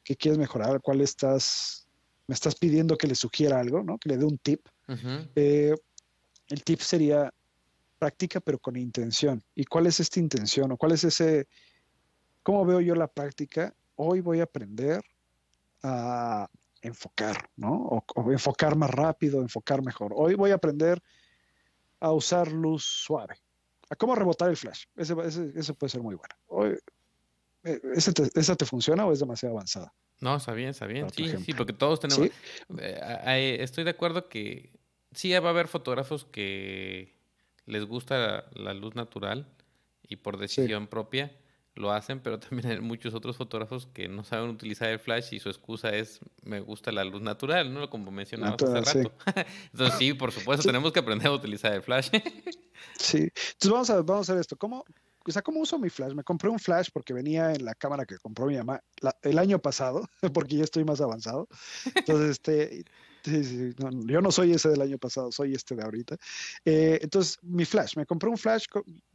que quieres mejorar, cuál estás, me estás pidiendo que le sugiera algo, ¿no? Que le dé un tip. Eh, el tip sería práctica, pero con intención. ¿Y cuál es esta intención? ¿O cuál es ese, cómo veo yo la práctica? Hoy voy a aprender a enfocar, ¿no? O, enfocar más rápido, enfocar mejor. Hoy voy a aprender a usar luz suave, a cómo rebotar el flash. Ese, puede ser muy bueno. Eh, ¿esa te, funciona o es demasiado avanzada? No, está bien, está bien. Sí, porque todos tenemos... Eh, estoy de acuerdo que sí va a haber fotógrafos que les gusta la, luz natural y por decisión propia lo hacen, pero también hay muchos otros fotógrafos que no saben utilizar el flash y su excusa es me gusta la luz natural, ¿no? Como mencionabas hace rato. Entonces sí, por supuesto, tenemos que aprender a utilizar el flash. sí. Entonces vamos a ver, vamos a ver esto. ¿Cómo, uso mi flash? Me compré un flash porque venía en la cámara que compró mi mamá el año pasado, porque ya estoy más avanzado. Entonces, este, yo no soy ese del año pasado, soy este de ahorita. Eh, entonces, mi flash, me compré un flash,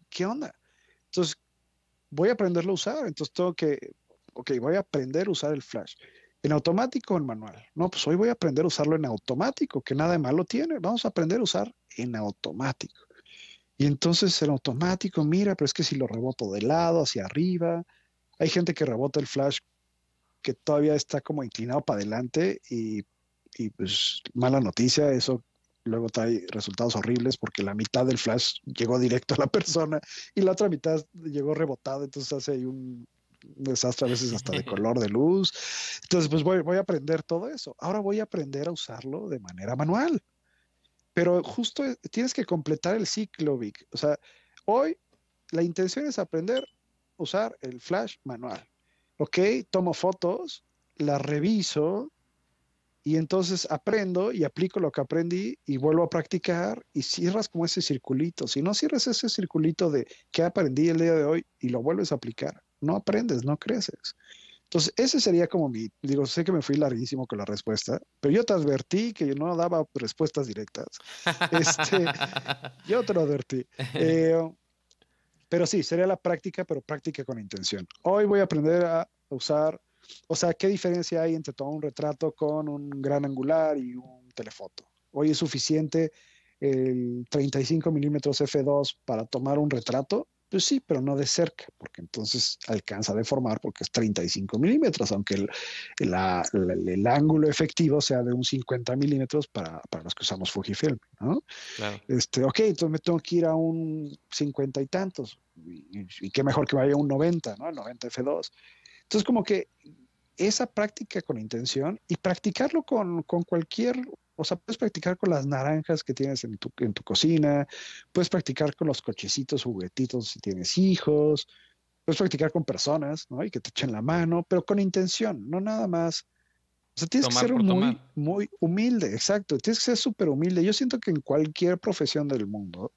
¿qué onda? Entonces, voy a aprenderlo a usar, entonces tengo que, ok, voy a aprender a usar el flash. ¿En automático o en manual? No, pues hoy voy a aprender a usarlo en automático, que nada de malo tiene. Vamos a aprender a usar en automático. Y entonces el automático, mira, pero es que si lo reboto de lado, hacia arriba, hay gente que rebota el flash que todavía está como inclinado para adelante y, y pues mala noticia, eso luego trae resultados horribles porque la mitad del flash llegó directo a la persona y la otra mitad llegó rebotada, entonces hace ahí un, desastre a veces hasta de color de luz. Entonces, pues voy, voy, a aprender todo eso. Ahora voy a aprender a usarlo de manera manual. Pero justo tienes que completar el ciclo, Vic. O sea, hoy la intención es aprender a usar el flash manual. Ok, tomo fotos, las reviso, y entonces aprendo y aplico lo que aprendí y vuelvo a practicar y cierras como ese circulito. Si no cierras ese circulito de que aprendí el día de hoy y lo vuelves a aplicar, no aprendes, no creces. Entonces, ese sería como mi, digo, sé que me fui larguísimo con la respuesta, pero yo te advertí que yo no daba respuestas directas. Este, yo te lo advertí. Eh, pero sí, sería la práctica, pero práctica con intención. Hoy voy a aprender a usar o sea, ¿qué diferencia hay entre tomar un retrato con un gran angular y un telefoto? Hoy es suficiente el 35 milímetros f2 para tomar un retrato. Pues sí, pero no de cerca, porque entonces alcanza a deformar porque es 35 milímetros, aunque el, ángulo efectivo sea de un 50 milímetros para, los que usamos Fujifilm, ¿no? Este, ok, entonces me tengo que ir a un 50 y tantos, y, qué mejor que vaya a un 90, ¿no? El 90 F2. Entonces, como que esa práctica con intención y practicarlo con, cualquier o sea, puedes practicar con las naranjas que tienes en tu, en tu cocina, puedes practicar con los cochecitos, juguetitos si tienes hijos, puedes practicar con personas, ¿no? Y que te echen la mano, pero con intención, no nada más. O sea, tienes que ser muy, muy humilde, exacto, tienes que ser súper humilde. Yo siento que en cualquier profesión del mundo,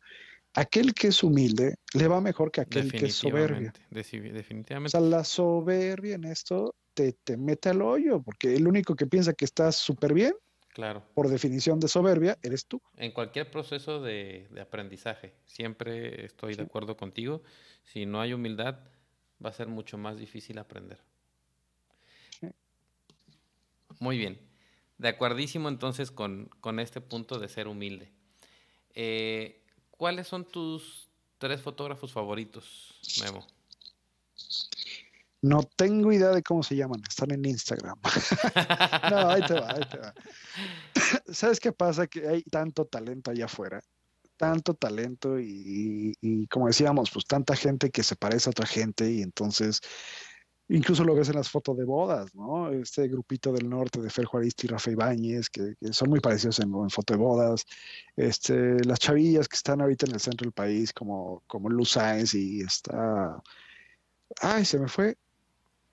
aquel que es humilde le va mejor que aquel que es soberbio. Definitivamente. O sea, la soberbia en esto te, mete al hoyo, porque el único que piensa que estás súper bien, claro. por definición de soberbia, eres tú. En cualquier proceso de, aprendizaje, siempre estoy de acuerdo contigo. Si no hay humildad, va a ser mucho más difícil aprender. Muy bien. De acuerdísimo entonces con, con, este punto de ser humilde. Eh, ¿Cuáles son tus tres fotógrafos favoritos, Memo? No tengo idea de cómo se llaman, están en Instagram. no, ahí te va, ahí te va. ¿Sabes qué pasa? Que hay tanto talento allá afuera, tanto talento y, y como decíamos, pues tanta gente que se parece a otra gente y entonces Incluso lo ves en las fotos de bodas, ¿no? Este grupito del norte de Fer Juaristi y Rafael Ibáñez, que, son muy parecidos en, foto de bodas. Este, las chavillas que están ahorita en el centro del país, como, como Luz Sáenz y está... Ay, se me fue.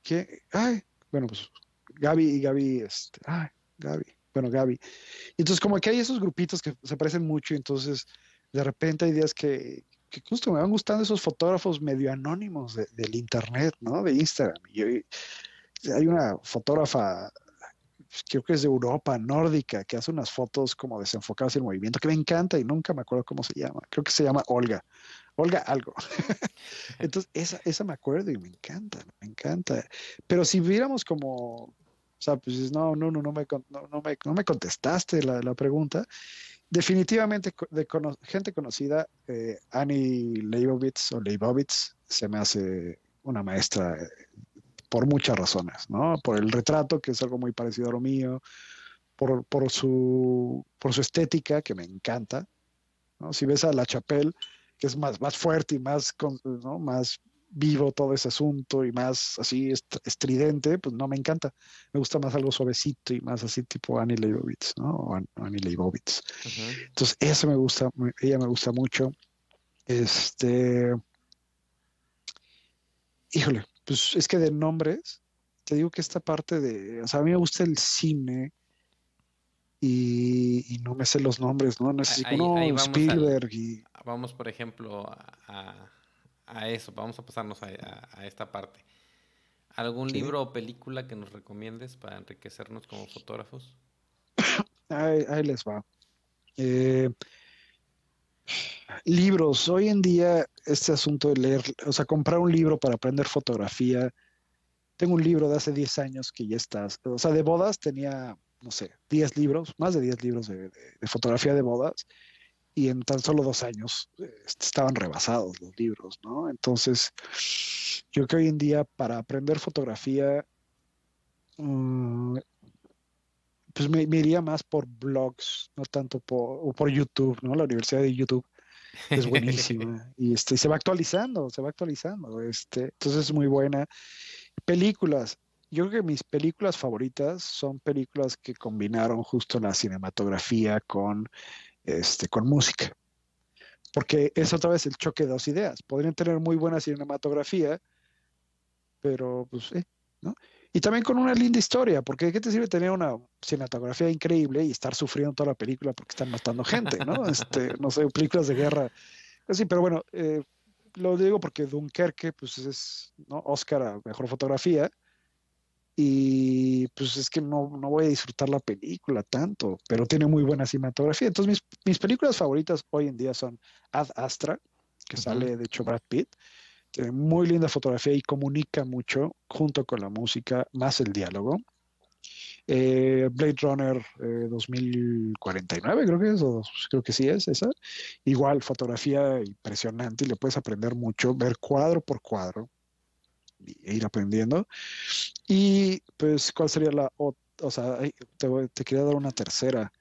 ¿Qué? Ay, bueno, pues Gaby y Gaby, este, ay, Gaby, bueno, Gaby. Entonces, como que hay esos grupitos que se parecen mucho, entonces de repente hay días que, que justo me van gustando esos fotógrafos medio anónimos del internet, ¿no? De Instagram. hay una fotógrafa, pues, creo que es de Europa, nórdica, que hace unas fotos como desenfocadas en movimiento, que me encanta y nunca me acuerdo cómo se llama. Creo que se llama Olga. Olga algo. Entonces, esa, me acuerdo y me encanta, me encanta. Pero si viéramos como, o sea, pues no, no, no, no me, no, me, contestaste la pregunta definitivamente gente conocida, eh, Annie Leibovitz o Leibovitz se me hace una maestra eh, por muchas razones, ¿no? Por el retrato, que es algo muy parecido a lo mío, por, su, por su estética, que me encanta, Si ves a La Chapelle, que es más, fuerte y más, ¿no? más vivo todo ese asunto y más así estridente, pues no me encanta. Me gusta más algo suavecito y más así tipo Annie Leibovitz, ¿no? O Annie Leibovitz. Entonces, eso me gusta, ella me gusta mucho. Este. Híjole, pues es que de nombres, te digo que esta parte de. O sea, a mí me gusta el cine. Y, no me sé los nombres, ¿no? No Spielberg. Vamos, por ejemplo, a, a eso, vamos a pasarnos a, esta parte. ¿Algún libro o película que nos recomiendes para enriquecernos como fotógrafos? Ahí, les va. Eh, libros. Hoy en día este asunto de leer, o sea, comprar un libro para aprender fotografía. Tengo un libro de hace 10 años que ya está. O sea, de bodas tenía, no sé, 10 libros, más de 10 libros de fotografía de bodas y en tan solo dos años eh, estaban rebasados los libros, ¿no? Entonces, yo creo que hoy en día para aprender fotografía, mm, pues me, iría más por blogs, no tanto por, o por YouTube, ¿no? La Universidad de YouTube es buenísima y este, se va actualizando, se va actualizando, este, entonces es muy buena. Películas, yo creo que mis películas favoritas son películas que combinaron justo la cinematografía con este, con música. Porque es otra vez el choque de dos ideas. Podrían tener muy buena cinematografía, pero pues, sí, eh, ¿no? Y también con una linda historia, porque ¿qué te sirve tener una cinematografía increíble y estar sufriendo toda la película porque están matando gente, ¿no? Este, no sé, películas de guerra. Pues sí, pero bueno, eh, lo digo porque Dunkerque, pues es ¿no? Oscar a mejor fotografía, y pues es que no, voy a disfrutar la película tanto, pero tiene muy buena cinematografía. Entonces mis, películas favoritas hoy en día son Ad Astra, que sale de hecho Brad Pitt, tiene muy linda fotografía y comunica mucho junto con la música, más el diálogo. Eh, Blade Runner 2049, eh, creo que es, o creo que sí es esa. Igual, fotografía impresionante y le puedes aprender mucho, ver cuadro por cuadro, ir aprendiendo. Y pues, ¿cuál sería la otra? O sea, te, quería dar una tercera.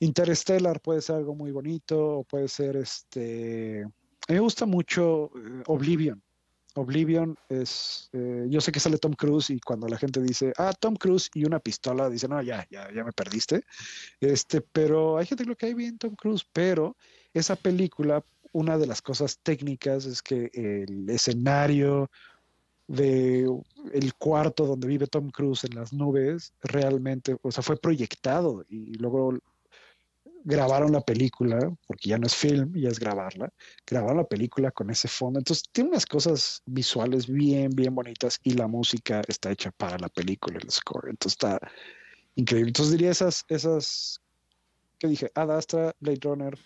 Interstellar puede ser algo muy bonito, o puede ser este. me gusta mucho eh, Oblivion. Oblivion es. Eh, yo sé que sale Tom Cruise y cuando la gente dice, ah, Tom Cruise y una pistola, dice, no, ya, ya, ya me perdiste. Este, pero hay gente que lo que hay bien Tom Cruise, pero esa película, una de las cosas técnicas es que el escenario, de el cuarto donde vive Tom Cruise en las nubes, realmente, o sea, fue proyectado y luego grabaron la película, porque ya no es film, ya es grabarla, grabaron la película con ese fondo. Entonces tiene unas cosas visuales bien, bien bonitas y la música está hecha para la película, el score. Entonces está increíble. Entonces diría esas, esas que dije, Ad Astra, Blade Runner,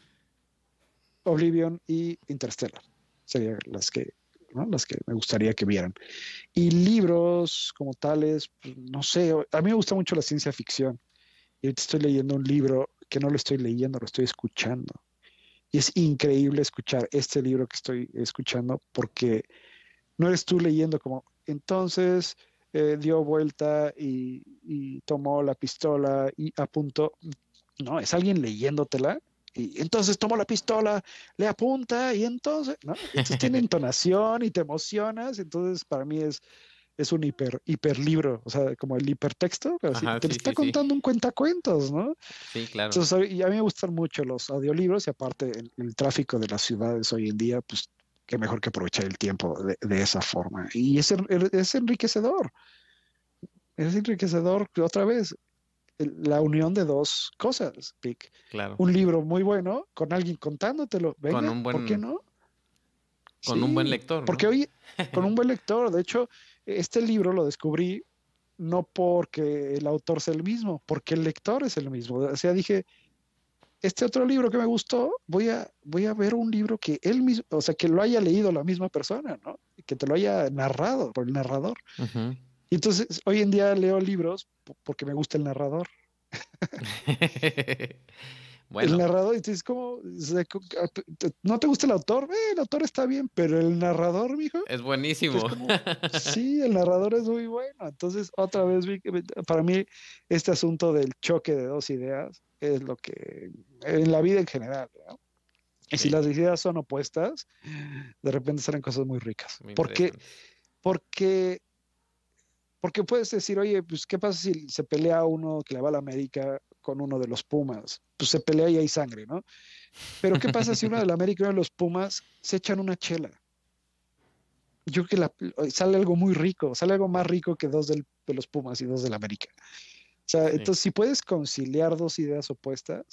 Oblivion y Interstellar. Serían las que las que me gustaría que vieran. Y libros como tales, pues, no sé, a mí me gusta mucho la ciencia ficción. Y ahorita estoy leyendo un libro que no lo estoy leyendo, lo estoy escuchando. Y es increíble escuchar este libro que estoy escuchando porque no eres tú leyendo como, entonces eh, dio vuelta y, y tomó la pistola y apuntó. No, es alguien leyéndotela y entonces toma la pistola, le apunta y entonces, ¿no? Entonces tiene entonación y te emocionas. Entonces para mí es, es un hiper, libro, o sea, como el hipertexto, pero te está contando un cuentacuentos, ¿no? Sí, claro. y a mí me gustan mucho los audiolibros y aparte el, tráfico de las ciudades hoy en día, pues qué mejor que aprovechar el tiempo de, esa forma. Y es, es enriquecedor. Es enriquecedor, otra vez, la unión de dos cosas, Pick. Claro. Un libro muy bueno con alguien contándotelo. con ¿por qué no? Con un buen lector. Porque hoy, con un buen lector. De hecho, este libro lo descubrí no porque el autor sea el mismo, porque el lector es el mismo. O sea, dije, este otro libro que me gustó, voy a, voy a ver un libro que él mismo, o sea, que lo haya leído la misma persona, ¿no? Que te lo haya narrado por el narrador entonces hoy en día leo libros porque me gusta el narrador. bueno. El narrador, entonces, como ah, ¿No te gusta el autor? Eh, el autor está bien, pero el narrador, mijo. Es buenísimo. sí, el narrador es muy bueno. Entonces, otra vez, para mí, este asunto del choque de dos ideas es lo que. en la vida en general, ¿no? Y si las ideas son opuestas, de repente salen cosas muy ricas. porque, porque porque puedes decir, oye, pues, ¿qué pasa si se pelea uno que le va a la América con uno de los Pumas? Pues se pelea y hay sangre, ¿no? Pero, ¿qué pasa si uno de la América y uno de los Pumas se echan una chela? Yo que eh, sale algo muy rico, sale algo más rico que dos de los Pumas y dos del América. O sea, entonces, si puedes conciliar dos ideas opuestas,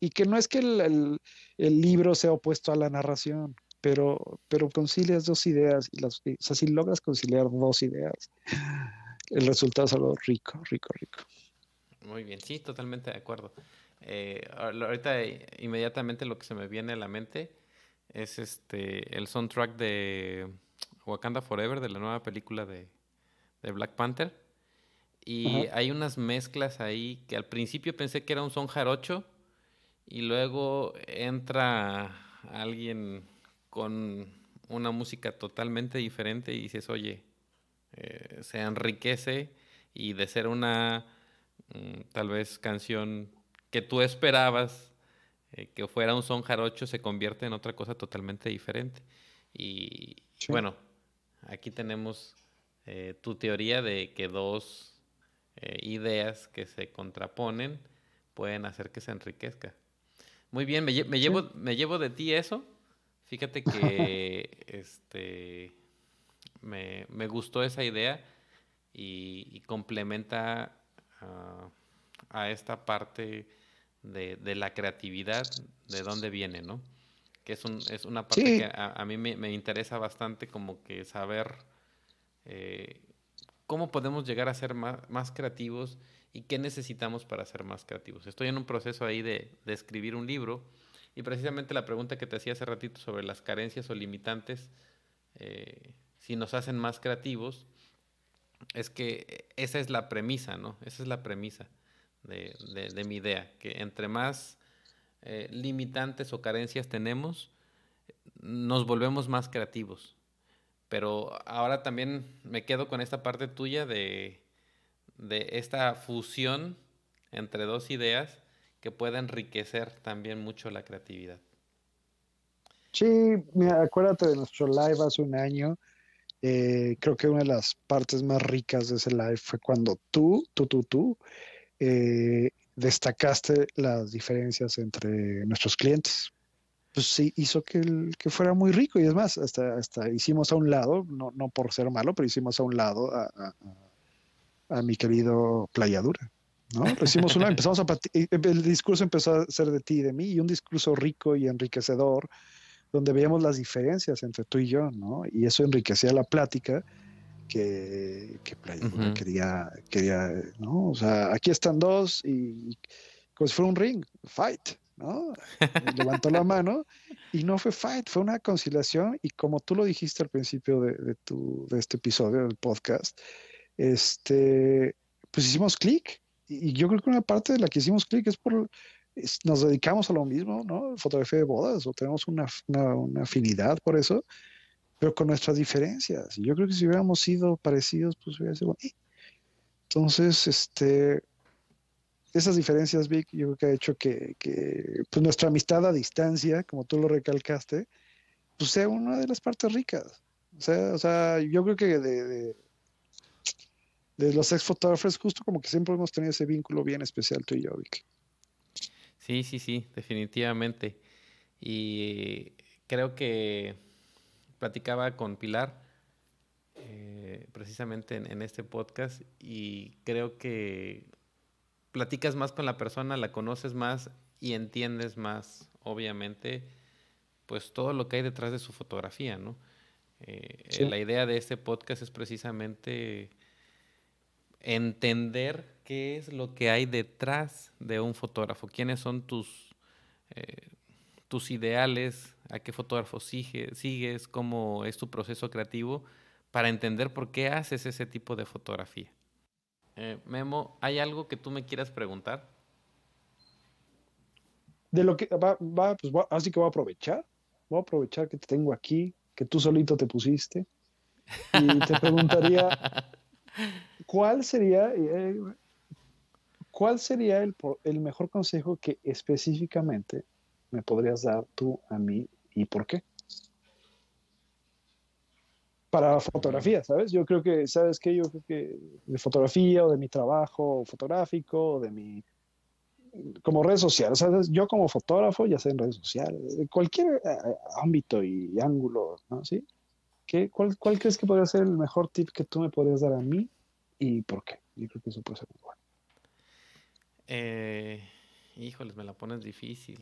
y que no es que el libro sea opuesto a la narración, pero, pero concilias dos ideas, y las, o sea, si logras conciliar dos ideas, el resultado es algo rico, rico, rico. Muy bien, sí, totalmente de acuerdo. Eh, ahorita eh, inmediatamente lo que se me viene a la mente es este el soundtrack de Wakanda Forever, de la nueva película de, Black Panther. Y hay unas mezclas ahí que al principio pensé que era un son jarocho y luego entra alguien con una música totalmente diferente y dices, oye, eh, se enriquece y de ser una mm, tal vez canción que tú esperabas eh, que fuera un son jarocho, se convierte en otra cosa totalmente diferente. Y bueno, aquí tenemos eh, tu teoría de que dos ideas que se contraponen pueden hacer que se enriquezca. Muy bien, me, llevo, me llevo de ti eso Fíjate que este, me, gustó esa idea y, complementa ah, a esta parte de, la creatividad, de dónde viene, ¿no? Que es, un, es una parte que a, mí me, interesa bastante como que saber eh, cómo podemos llegar a ser más, creativos y qué necesitamos para ser más creativos. Estoy en un proceso ahí de, de escribir un libro y precisamente la pregunta que te hacía hace ratito sobre las carencias o limitantes, eh, si nos hacen más creativos, es que esa es la premisa, ¿no? Esa es la premisa de, mi idea, que entre más eh, limitantes o carencias tenemos, nos volvemos más creativos. Pero ahora también me quedo con esta parte tuya de esta fusión entre dos ideas que pueda enriquecer también mucho la creatividad. Sí, mira, acuérdate de nuestro live hace un año. Eh, creo que una de las partes más ricas de ese live fue cuando tú, tú, tú, tú, eh, destacaste las diferencias entre nuestros clientes. Pues sí, hizo que, el, que fuera muy rico y es más, hasta, hasta hicimos a un lado, no, no por ser malo, pero hicimos a un lado a, a, a mi querido Playadura. ¿no? una, empezamos a el discurso empezó a ser de ti y de mí, y un discurso rico y enriquecedor, donde veíamos las diferencias entre tú y yo, ¿no? Y eso enriquecía la plática que, quería, quería, ¿no? O sea, aquí están dos y, pues fue un ring, fight, ¿no? Levantó la mano y no fue fight, fue una conciliación y como tú lo dijiste al principio de, tu, este episodio del podcast, este, pues hicimos clic, y yo creo que una parte de la que hicimos clic es por, nos dedicamos a lo mismo, ¿no? Fotografía de bodas, o tenemos una, afinidad por eso, pero con nuestras diferencias. Y yo creo que si hubiéramos sido parecidos, pues hubiera sido... Entonces, este, esas diferencias, Vic, yo creo que ha hecho que, pues nuestra amistad a distancia, como tú lo recalcaste, pues sea una de las partes ricas. O sea, o sea yo creo que de, de los ex fotógrafos justo como que siempre hemos tenido ese vínculo bien especial tú y yo, Sí, sí, sí, definitivamente. Y creo que platicaba con Pilar eh, precisamente en, este podcast y creo que platicas más con la persona, la conoces más y entiendes más, obviamente, pues todo lo que hay detrás de su fotografía, ¿no? Eh, la idea de este podcast es precisamente entender qué es lo que hay detrás de un fotógrafo, quiénes son tus, eh, tus ideales, a qué fotógrafo sigues, cómo es tu proceso creativo, para entender por qué haces ese tipo de fotografía. Eh, Memo, ¿hay algo que tú me quieras preguntar? De lo que pues, así que voy a aprovechar, voy a aprovechar que te tengo aquí, que tú solito te pusiste, y te preguntaría, ¿Cuál sería, eh, cuál sería el, el mejor consejo que específicamente me podrías dar tú a mí y por qué? para fotografía, ¿sabes? Yo creo que, ¿sabes qué? Yo creo que de fotografía o de mi trabajo fotográfico o de mi... como redes sociales, ¿sabes? Yo como fotógrafo, ya sé, en redes sociales, de cualquier eh, ámbito y ángulo, ¿no? ¿Sí? cuál, crees que podría ser el mejor tip que tú me podrías dar a mí y por qué. Yo creo que eso puede ser muy bueno. Eh, híjoles, me la pones difícil.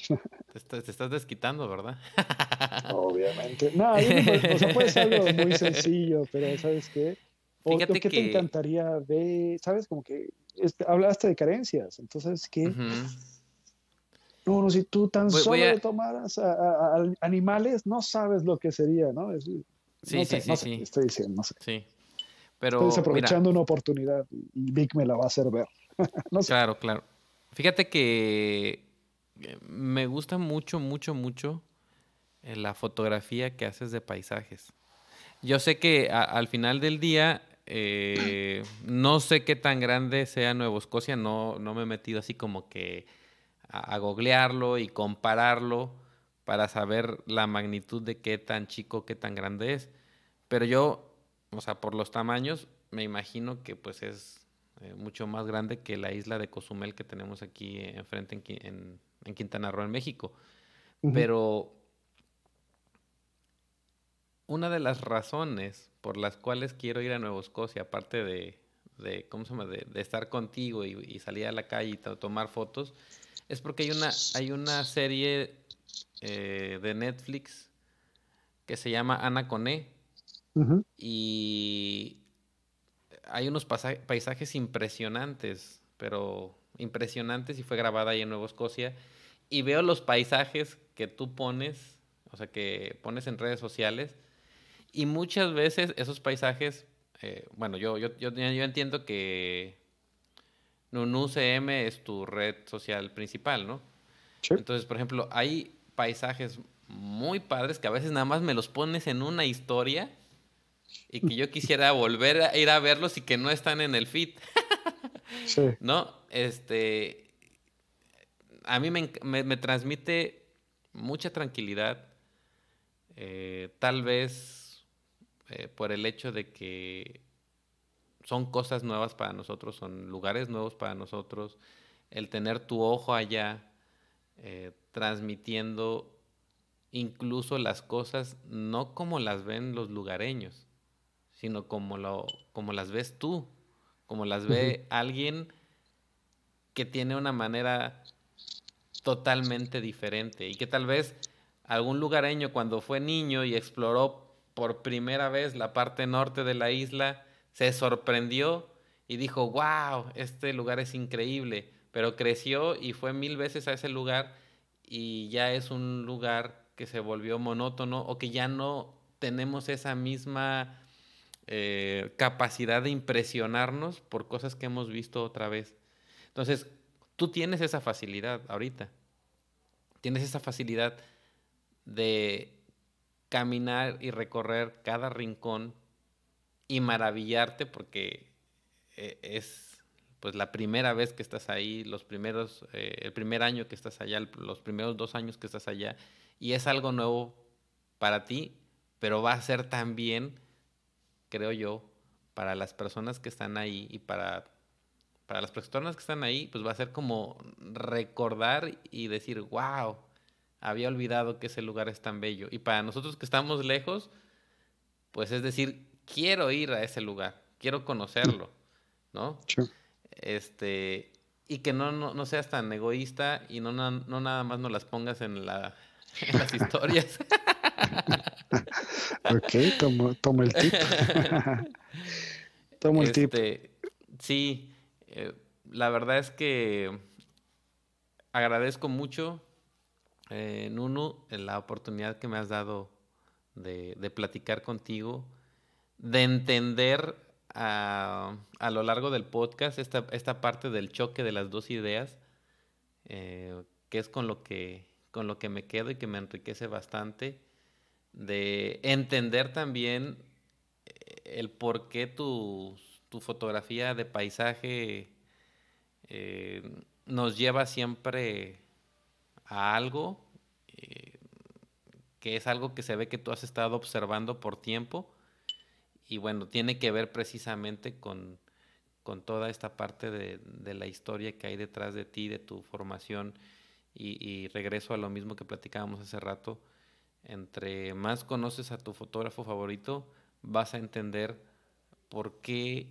Te, estás desquitando, ¿verdad? Obviamente. No, eso puede ser muy sencillo, pero ¿sabes qué? O, Fíjate qué que... te encantaría de, ¿sabes? Como que hablaste de carencias, entonces, ¿qué? No, no, si tú tan solo le tomaras a, animales, no sabes lo que sería, ¿no? sí, sí, sí, estoy diciendo, no sé. Sí. Pero, aprovechando una oportunidad y Vic me la va a hacer ver. Claro, claro. Fíjate que eh, me gusta mucho, mucho, mucho eh, la fotografía que haces de paisajes. Yo sé que al final del día, eh, no sé qué tan grande sea Nueva Escocia, no, no me he metido así como que a, a, googlearlo y compararlo para saber la magnitud de qué tan chico, qué tan grande es. Pero yo o sea, por los tamaños, me imagino que pues es eh, mucho más grande que la isla de Cozumel que tenemos aquí enfrente en, Quintana Roo, en México. Pero una de las razones por las cuales quiero ir a Nueva Escocia, aparte de, ¿cómo se De, estar contigo y, salir a la calle y tomar fotos, es porque hay una, hay una serie eh, de Netflix que se llama Ana Coné y hay unos paisajes impresionantes, pero impresionantes y fue grabada ahí en Nueva Escocia. Y veo los paisajes que tú pones, o sea, que pones en redes sociales. Y muchas veces esos paisajes, eh, bueno, yo, yo, yo, entiendo que NunUCM es tu red social principal, ¿no? Entonces, por ejemplo, hay paisajes muy padres que a veces nada más me los pones en una historia y que yo quisiera volver a ir a verlos y que no están en el feed. ¿No? Este, a mí me, transmite mucha tranquilidad, eh, tal vez eh, por el hecho de que son cosas nuevas para nosotros, son lugares nuevos para nosotros, el tener tu ojo allá eh, transmitiendo incluso las cosas no como las ven los lugareños, sino como, lo, como las ves tú, como las ve alguien que tiene una manera totalmente diferente y que tal vez algún lugareño cuando fue niño y exploró por primera vez la parte norte de la isla, se sorprendió y dijo, wow, este lugar es increíble, pero creció y fue mil veces a ese lugar y ya es un lugar que se volvió monótono o que ya no tenemos esa misma eh, capacidad de impresionarnos por cosas que hemos visto otra vez. Entonces, tú tienes esa facilidad ahorita. Tienes esa facilidad de caminar y recorrer cada rincón y maravillarte porque eh, es pues la primera vez que estás ahí, los primeros, eh, el primer año que estás allá, los primeros dos años que estás allá, y es algo nuevo para ti, pero va a ser también creo yo, para las personas que están ahí y para, para las personas que están ahí, pues va a ser como recordar y decir, wow, había olvidado que ese lugar es tan bello. Y para nosotros que estamos lejos, pues es decir, quiero ir a ese lugar, quiero conocerlo, ¿no? Este, y que no, no, seas tan egoísta y no, no, nada más nos las pongas en, la, en las historias. ok, tomo, el tip. tomo el tip. Este, sí, eh, la verdad es que agradezco mucho, eh, Nuno la oportunidad que me has dado de, platicar contigo, de entender a, lo largo del podcast esta, parte del choque de las dos ideas, eh, que es con lo que, con lo que me quedo y que me enriquece bastante de entender también eh, el por qué tu, fotografía de paisaje eh, nos lleva siempre a algo, eh, que es algo que se ve que tú has estado observando por tiempo y bueno, tiene que ver precisamente con, toda esta parte de, la historia que hay detrás de ti, de tu formación y regreso a lo mismo que platicábamos hace rato, entre más conoces a tu fotógrafo favorito, vas a entender por qué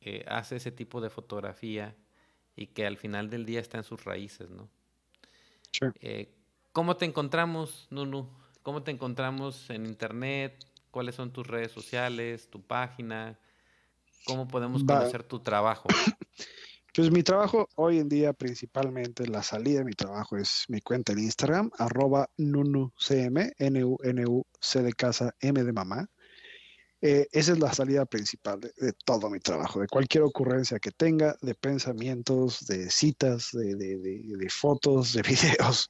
eh, hace ese tipo de fotografía y que al final del día está en sus raíces, ¿no? Eh, ¿Cómo te encontramos, Nunu? ¿Cómo te encontramos en internet? ¿Cuáles son tus redes sociales, tu página? ¿Cómo podemos conocer tu trabajo? Entonces, pues, mi trabajo hoy en día, principalmente la salida de mi trabajo es mi cuenta en Instagram, arroba nunucm, N-U-N-U-C de casa, M de mamá. Eh, esa es la salida principal de, todo mi trabajo, de cualquier ocurrencia que tenga, de pensamientos, de citas, de, de, fotos, de videos.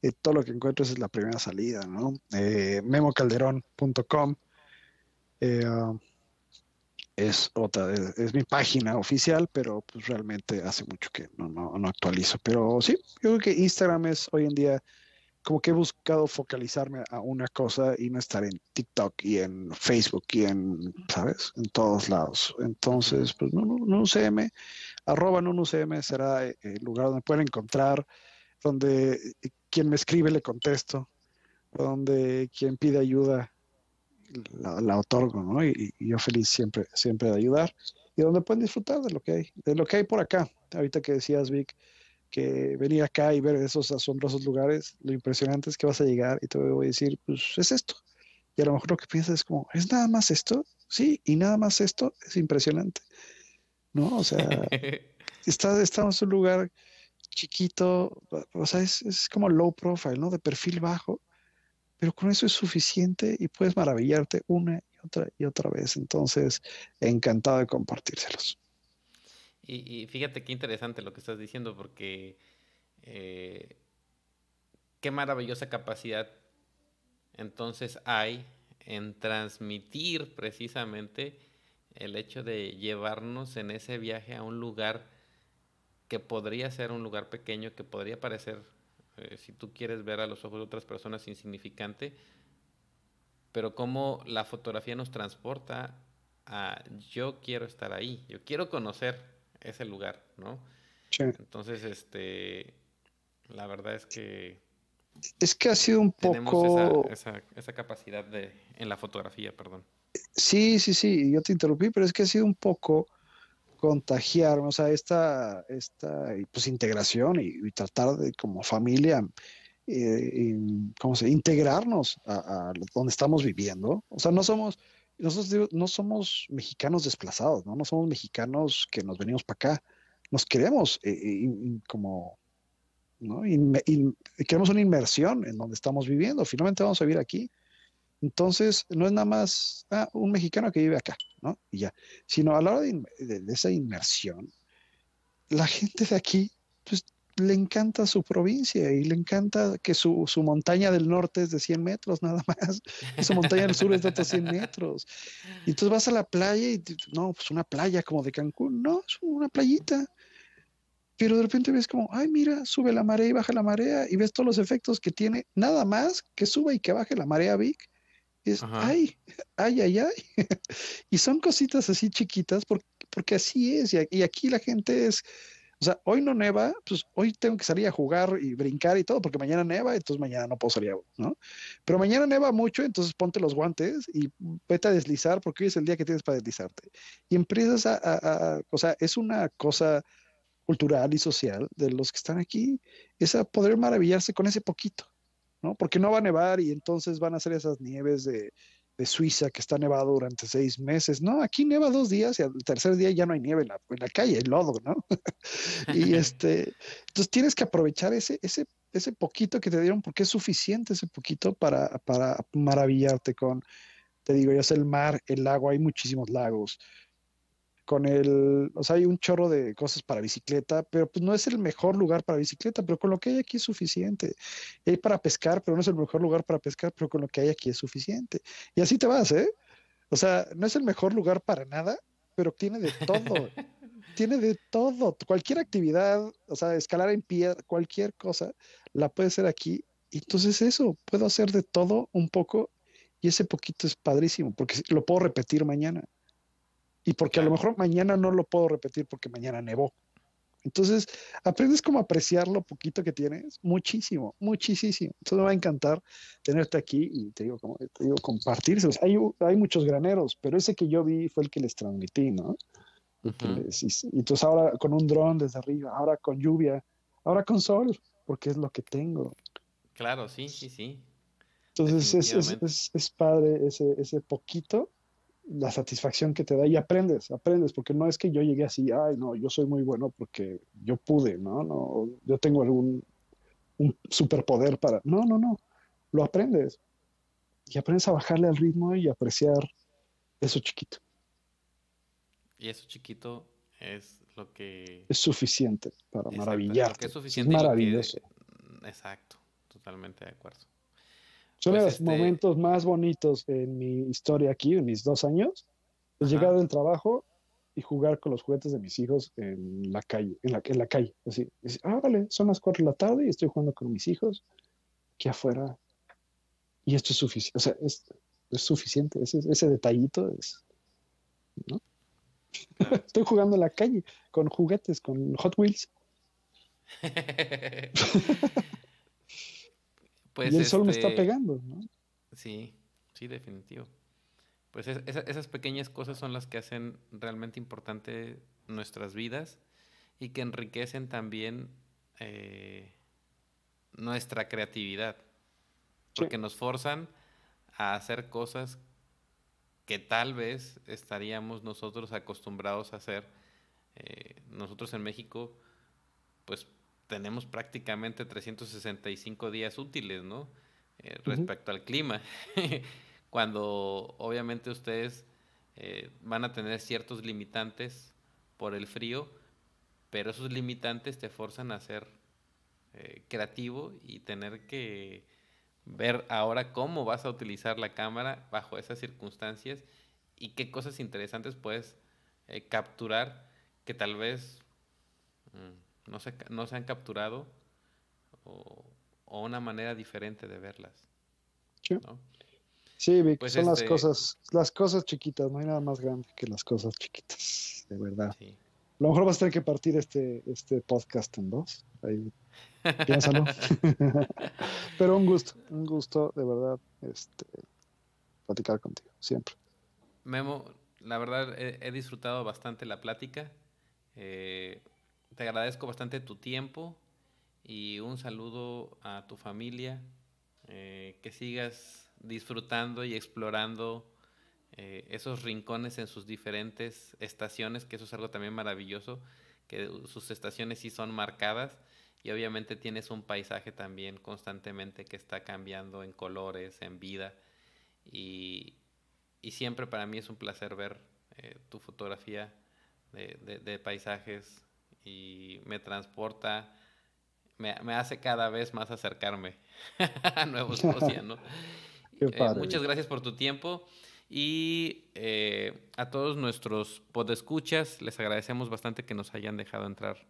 de eh, todo lo que encuentro es la primera salida, ¿no? Eh, memocalderón.com. Eh, um, es otra, es, mi página oficial, pero pues realmente hace mucho que no, no, actualizo. Pero sí, yo creo que Instagram es hoy en día como que he buscado focalizarme a una cosa y no estar en TikTok y en Facebook y en, ¿sabes? En todos lados. Entonces, pues no, no, arroba no será eh, el lugar donde pueden encontrar, donde eh, quien me escribe le contesto, donde quien pide ayuda la, otorgo, ¿no? Y, yo feliz siempre, siempre de ayudar y donde pueden disfrutar de lo que hay, de lo que hay por acá. Ahorita que decías, Vic, que venir acá y ver esos asombrosos lugares, lo impresionante es que vas a llegar y te voy a decir, pues es esto. Y a lo mejor lo que piensas es como, ¿es nada más esto? Sí, y nada más esto es impresionante. ¿No? O sea, está, estamos en un lugar chiquito, o sea, es como low profile, ¿no? De perfil bajo, pero con eso es suficiente y puedes maravillarte una y otra y otra vez. Entonces, encantado de compartírselos. Y, fíjate qué interesante lo que estás diciendo, porque eh, qué maravillosa capacidad entonces hay en transmitir precisamente el hecho de llevarnos en ese viaje a un lugar que podría ser un lugar pequeño, que podría parecer eh, si tú quieres ver a los ojos de otras personas insignificante, pero cómo la fotografía nos transporta a yo quiero estar ahí, yo quiero conocer ese lugar, ¿no? Sí. Entonces, este, la verdad es que... Es que ha sido un poco... Esa, esa, capacidad de, en la fotografía, perdón. Sí, sí, sí, yo te interrumpí, pero es que ha sido un poco contagiar, o sea, esta, esta pues, integración y, tratar de como familia, eh, ¿cómo se integrarnos a, donde estamos viviendo. O sea, no somos, nosotros no somos mexicanos desplazados, ¿no? No somos mexicanos que nos venimos para acá. Nos queremos eh, eh, como, ¿no? queremos una inmersión en donde estamos viviendo. Finalmente vamos a vivir aquí. Entonces, no es nada más ah, un mexicano que vive acá, ¿no? Y ya. Sino a la hora de, esa inmersión, la gente de aquí, pues le encanta su provincia y le encanta que su, su, montaña del norte es de 100 metros nada más, su montaña del sur es de otros 100 metros. Y entonces vas a la playa y no, pues una playa como de Cancún, no, es una playita. Pero de repente ves como, ay, mira, sube la marea y baja la marea y ves todos los efectos que tiene nada más que suba y que baje la marea Vic ay, ay, ay, y son cositas así chiquitas porque, así es. Y, aquí la gente es, o sea, hoy no neva, pues hoy tengo que salir a jugar y brincar y todo, porque mañana neva, entonces mañana no puedo salir, ¿no? Pero mañana neva mucho, entonces ponte los guantes y vete a deslizar, porque hoy es el día que tienes para deslizarte. Y empiezas a, o sea, es una cosa cultural y social de los que están aquí, es a poder maravillarse con ese poquito. ¿no? Porque no va a nevar y entonces van a ser esas nieves de, Suiza que está nevado durante seis meses. No, aquí nieva dos días y al tercer día ya no hay nieve en la, calle, hay lodo, ¿no? y este, entonces tienes que aprovechar ese, ese, ese poquito que te dieron porque es suficiente ese poquito para, para maravillarte con, te digo, ya es el mar, el lago, hay muchísimos lagos con el, o sea, hay un chorro de cosas para bicicleta, pero pues no es el mejor lugar para bicicleta, pero con lo que hay aquí es suficiente. hay para pescar, pero no es el mejor lugar para pescar, pero con lo que hay aquí es suficiente. Y así te vas, ¿eh? O sea, no es el mejor lugar para nada, pero tiene de todo. tiene de todo. Cualquier actividad, o sea, escalar en piedra, cualquier cosa, la puede hacer aquí. Y entonces eso, puedo hacer de todo un poco y ese poquito es padrísimo porque lo puedo repetir mañana y porque a lo mejor mañana no lo puedo repetir porque mañana nevó. Entonces, aprendes como a apreciar lo poquito que tienes, muchísimo, muchísimo. Entonces, me va a encantar tenerte aquí y te digo, como, te digo compartirse. hay, muchos graneros, pero ese que yo vi fue el que les transmití, ¿no? y, entonces ahora con un dron desde arriba, ahora con lluvia, ahora con sol, porque es lo que tengo. Claro, sí, sí, sí. Entonces, es, es, padre ese, ese poquito la satisfacción que te da y aprendes, aprendes, porque no es que yo llegué así, ay, no, yo soy muy bueno porque yo pude, ¿no? no yo tengo algún superpoder para... No, no, no, lo aprendes. Y aprendes a bajarle al ritmo y apreciar eso chiquito. Y eso chiquito es lo que... Es suficiente para maravillar. Es, suficiente. Es maravilloso. Exacto, totalmente de acuerdo. Son pues, los este, momentos más bonitos en mi historia aquí, en mis dos años. es Llegar del trabajo y jugar con los juguetes de mis hijos en la calle, en la, en la calle. Así, ah, vale, son las cuatro de la tarde y estoy jugando con mis hijos aquí afuera. Y esto es suficiente, o sea, es, suficiente, ese, ese, detallito es, ¿no? estoy jugando en la calle con juguetes, con Hot Wheels. Pues, y el sol me está este, pegando, ¿no? Sí, sí, definitivo. Pues esas pequeñas cosas son las que hacen realmente importante nuestras vidas y que enriquecen también eh, nuestra creatividad. Porque nos forzan a hacer cosas que tal vez estaríamos nosotros acostumbrados a hacer. Eh, nosotros en México, pues tenemos prácticamente 365 días útiles, ¿no? Eh, respecto al clima, cuando obviamente ustedes eh, van a tener ciertos limitantes por el frío, pero esos limitantes te forzan a ser eh, creativo y tener que ver ahora cómo vas a utilizar la cámara bajo esas circunstancias y qué cosas interesantes puedes capturar que tal vez... Mm, no se, han capturado o, una manera diferente de verlas. Sí, pues, son las este cosas, las cosas chiquitas, no hay nada más grande que las cosas chiquitas, de verdad. A lo mejor vas a tener que partir este, este podcast en dos. Ahí, piénsalo. Pero un gusto, un gusto de verdad este, platicar contigo, siempre. Memo, la verdad he, disfrutado bastante la plática. Eh, te agradezco bastante tu tiempo y un saludo a tu familia. Eh, que sigas disfrutando y explorando eh, esos rincones en sus diferentes estaciones, que eso es algo también maravilloso, que sus estaciones sí son marcadas y obviamente tienes un paisaje también constantemente que está cambiando en colores, en vida y, siempre para mí es un placer ver eh, tu fotografía de, de, de paisajes y me transporta, me, hace cada vez más acercarme a Nuevo Escocia, eh, muchas gracias por tu tiempo y eh, a todos nuestros podescuchas les agradecemos bastante que nos hayan dejado entrar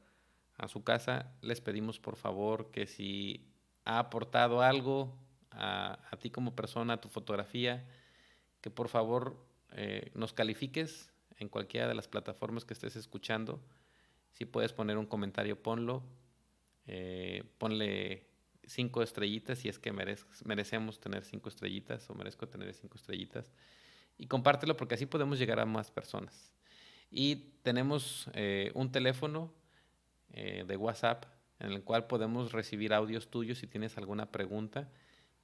a su casa. Les pedimos por favor que si ha aportado algo a, ti como persona, a tu fotografía, que por favor eh, nos califiques en cualquiera de las plataformas que estés escuchando. Si puedes poner un comentario, ponlo. Eh, ponle cinco estrellitas si es que merecemos tener cinco estrellitas o merezco tener cinco estrellitas. Y compártelo porque así podemos llegar a más personas. Y tenemos eh, un teléfono eh, de WhatsApp en el cual podemos recibir audios tuyos si tienes alguna pregunta.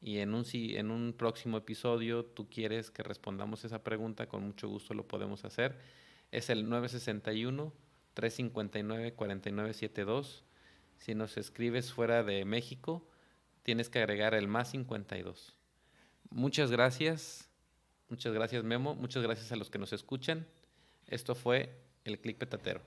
Y en un, en un próximo episodio tú quieres que respondamos esa pregunta, con mucho gusto lo podemos hacer. Es el 961 359-4972. Si nos escribes fuera de México, tienes que agregar el más 52. Muchas gracias. Muchas gracias Memo. Muchas gracias a los que nos escuchan. Esto fue el clic petatero.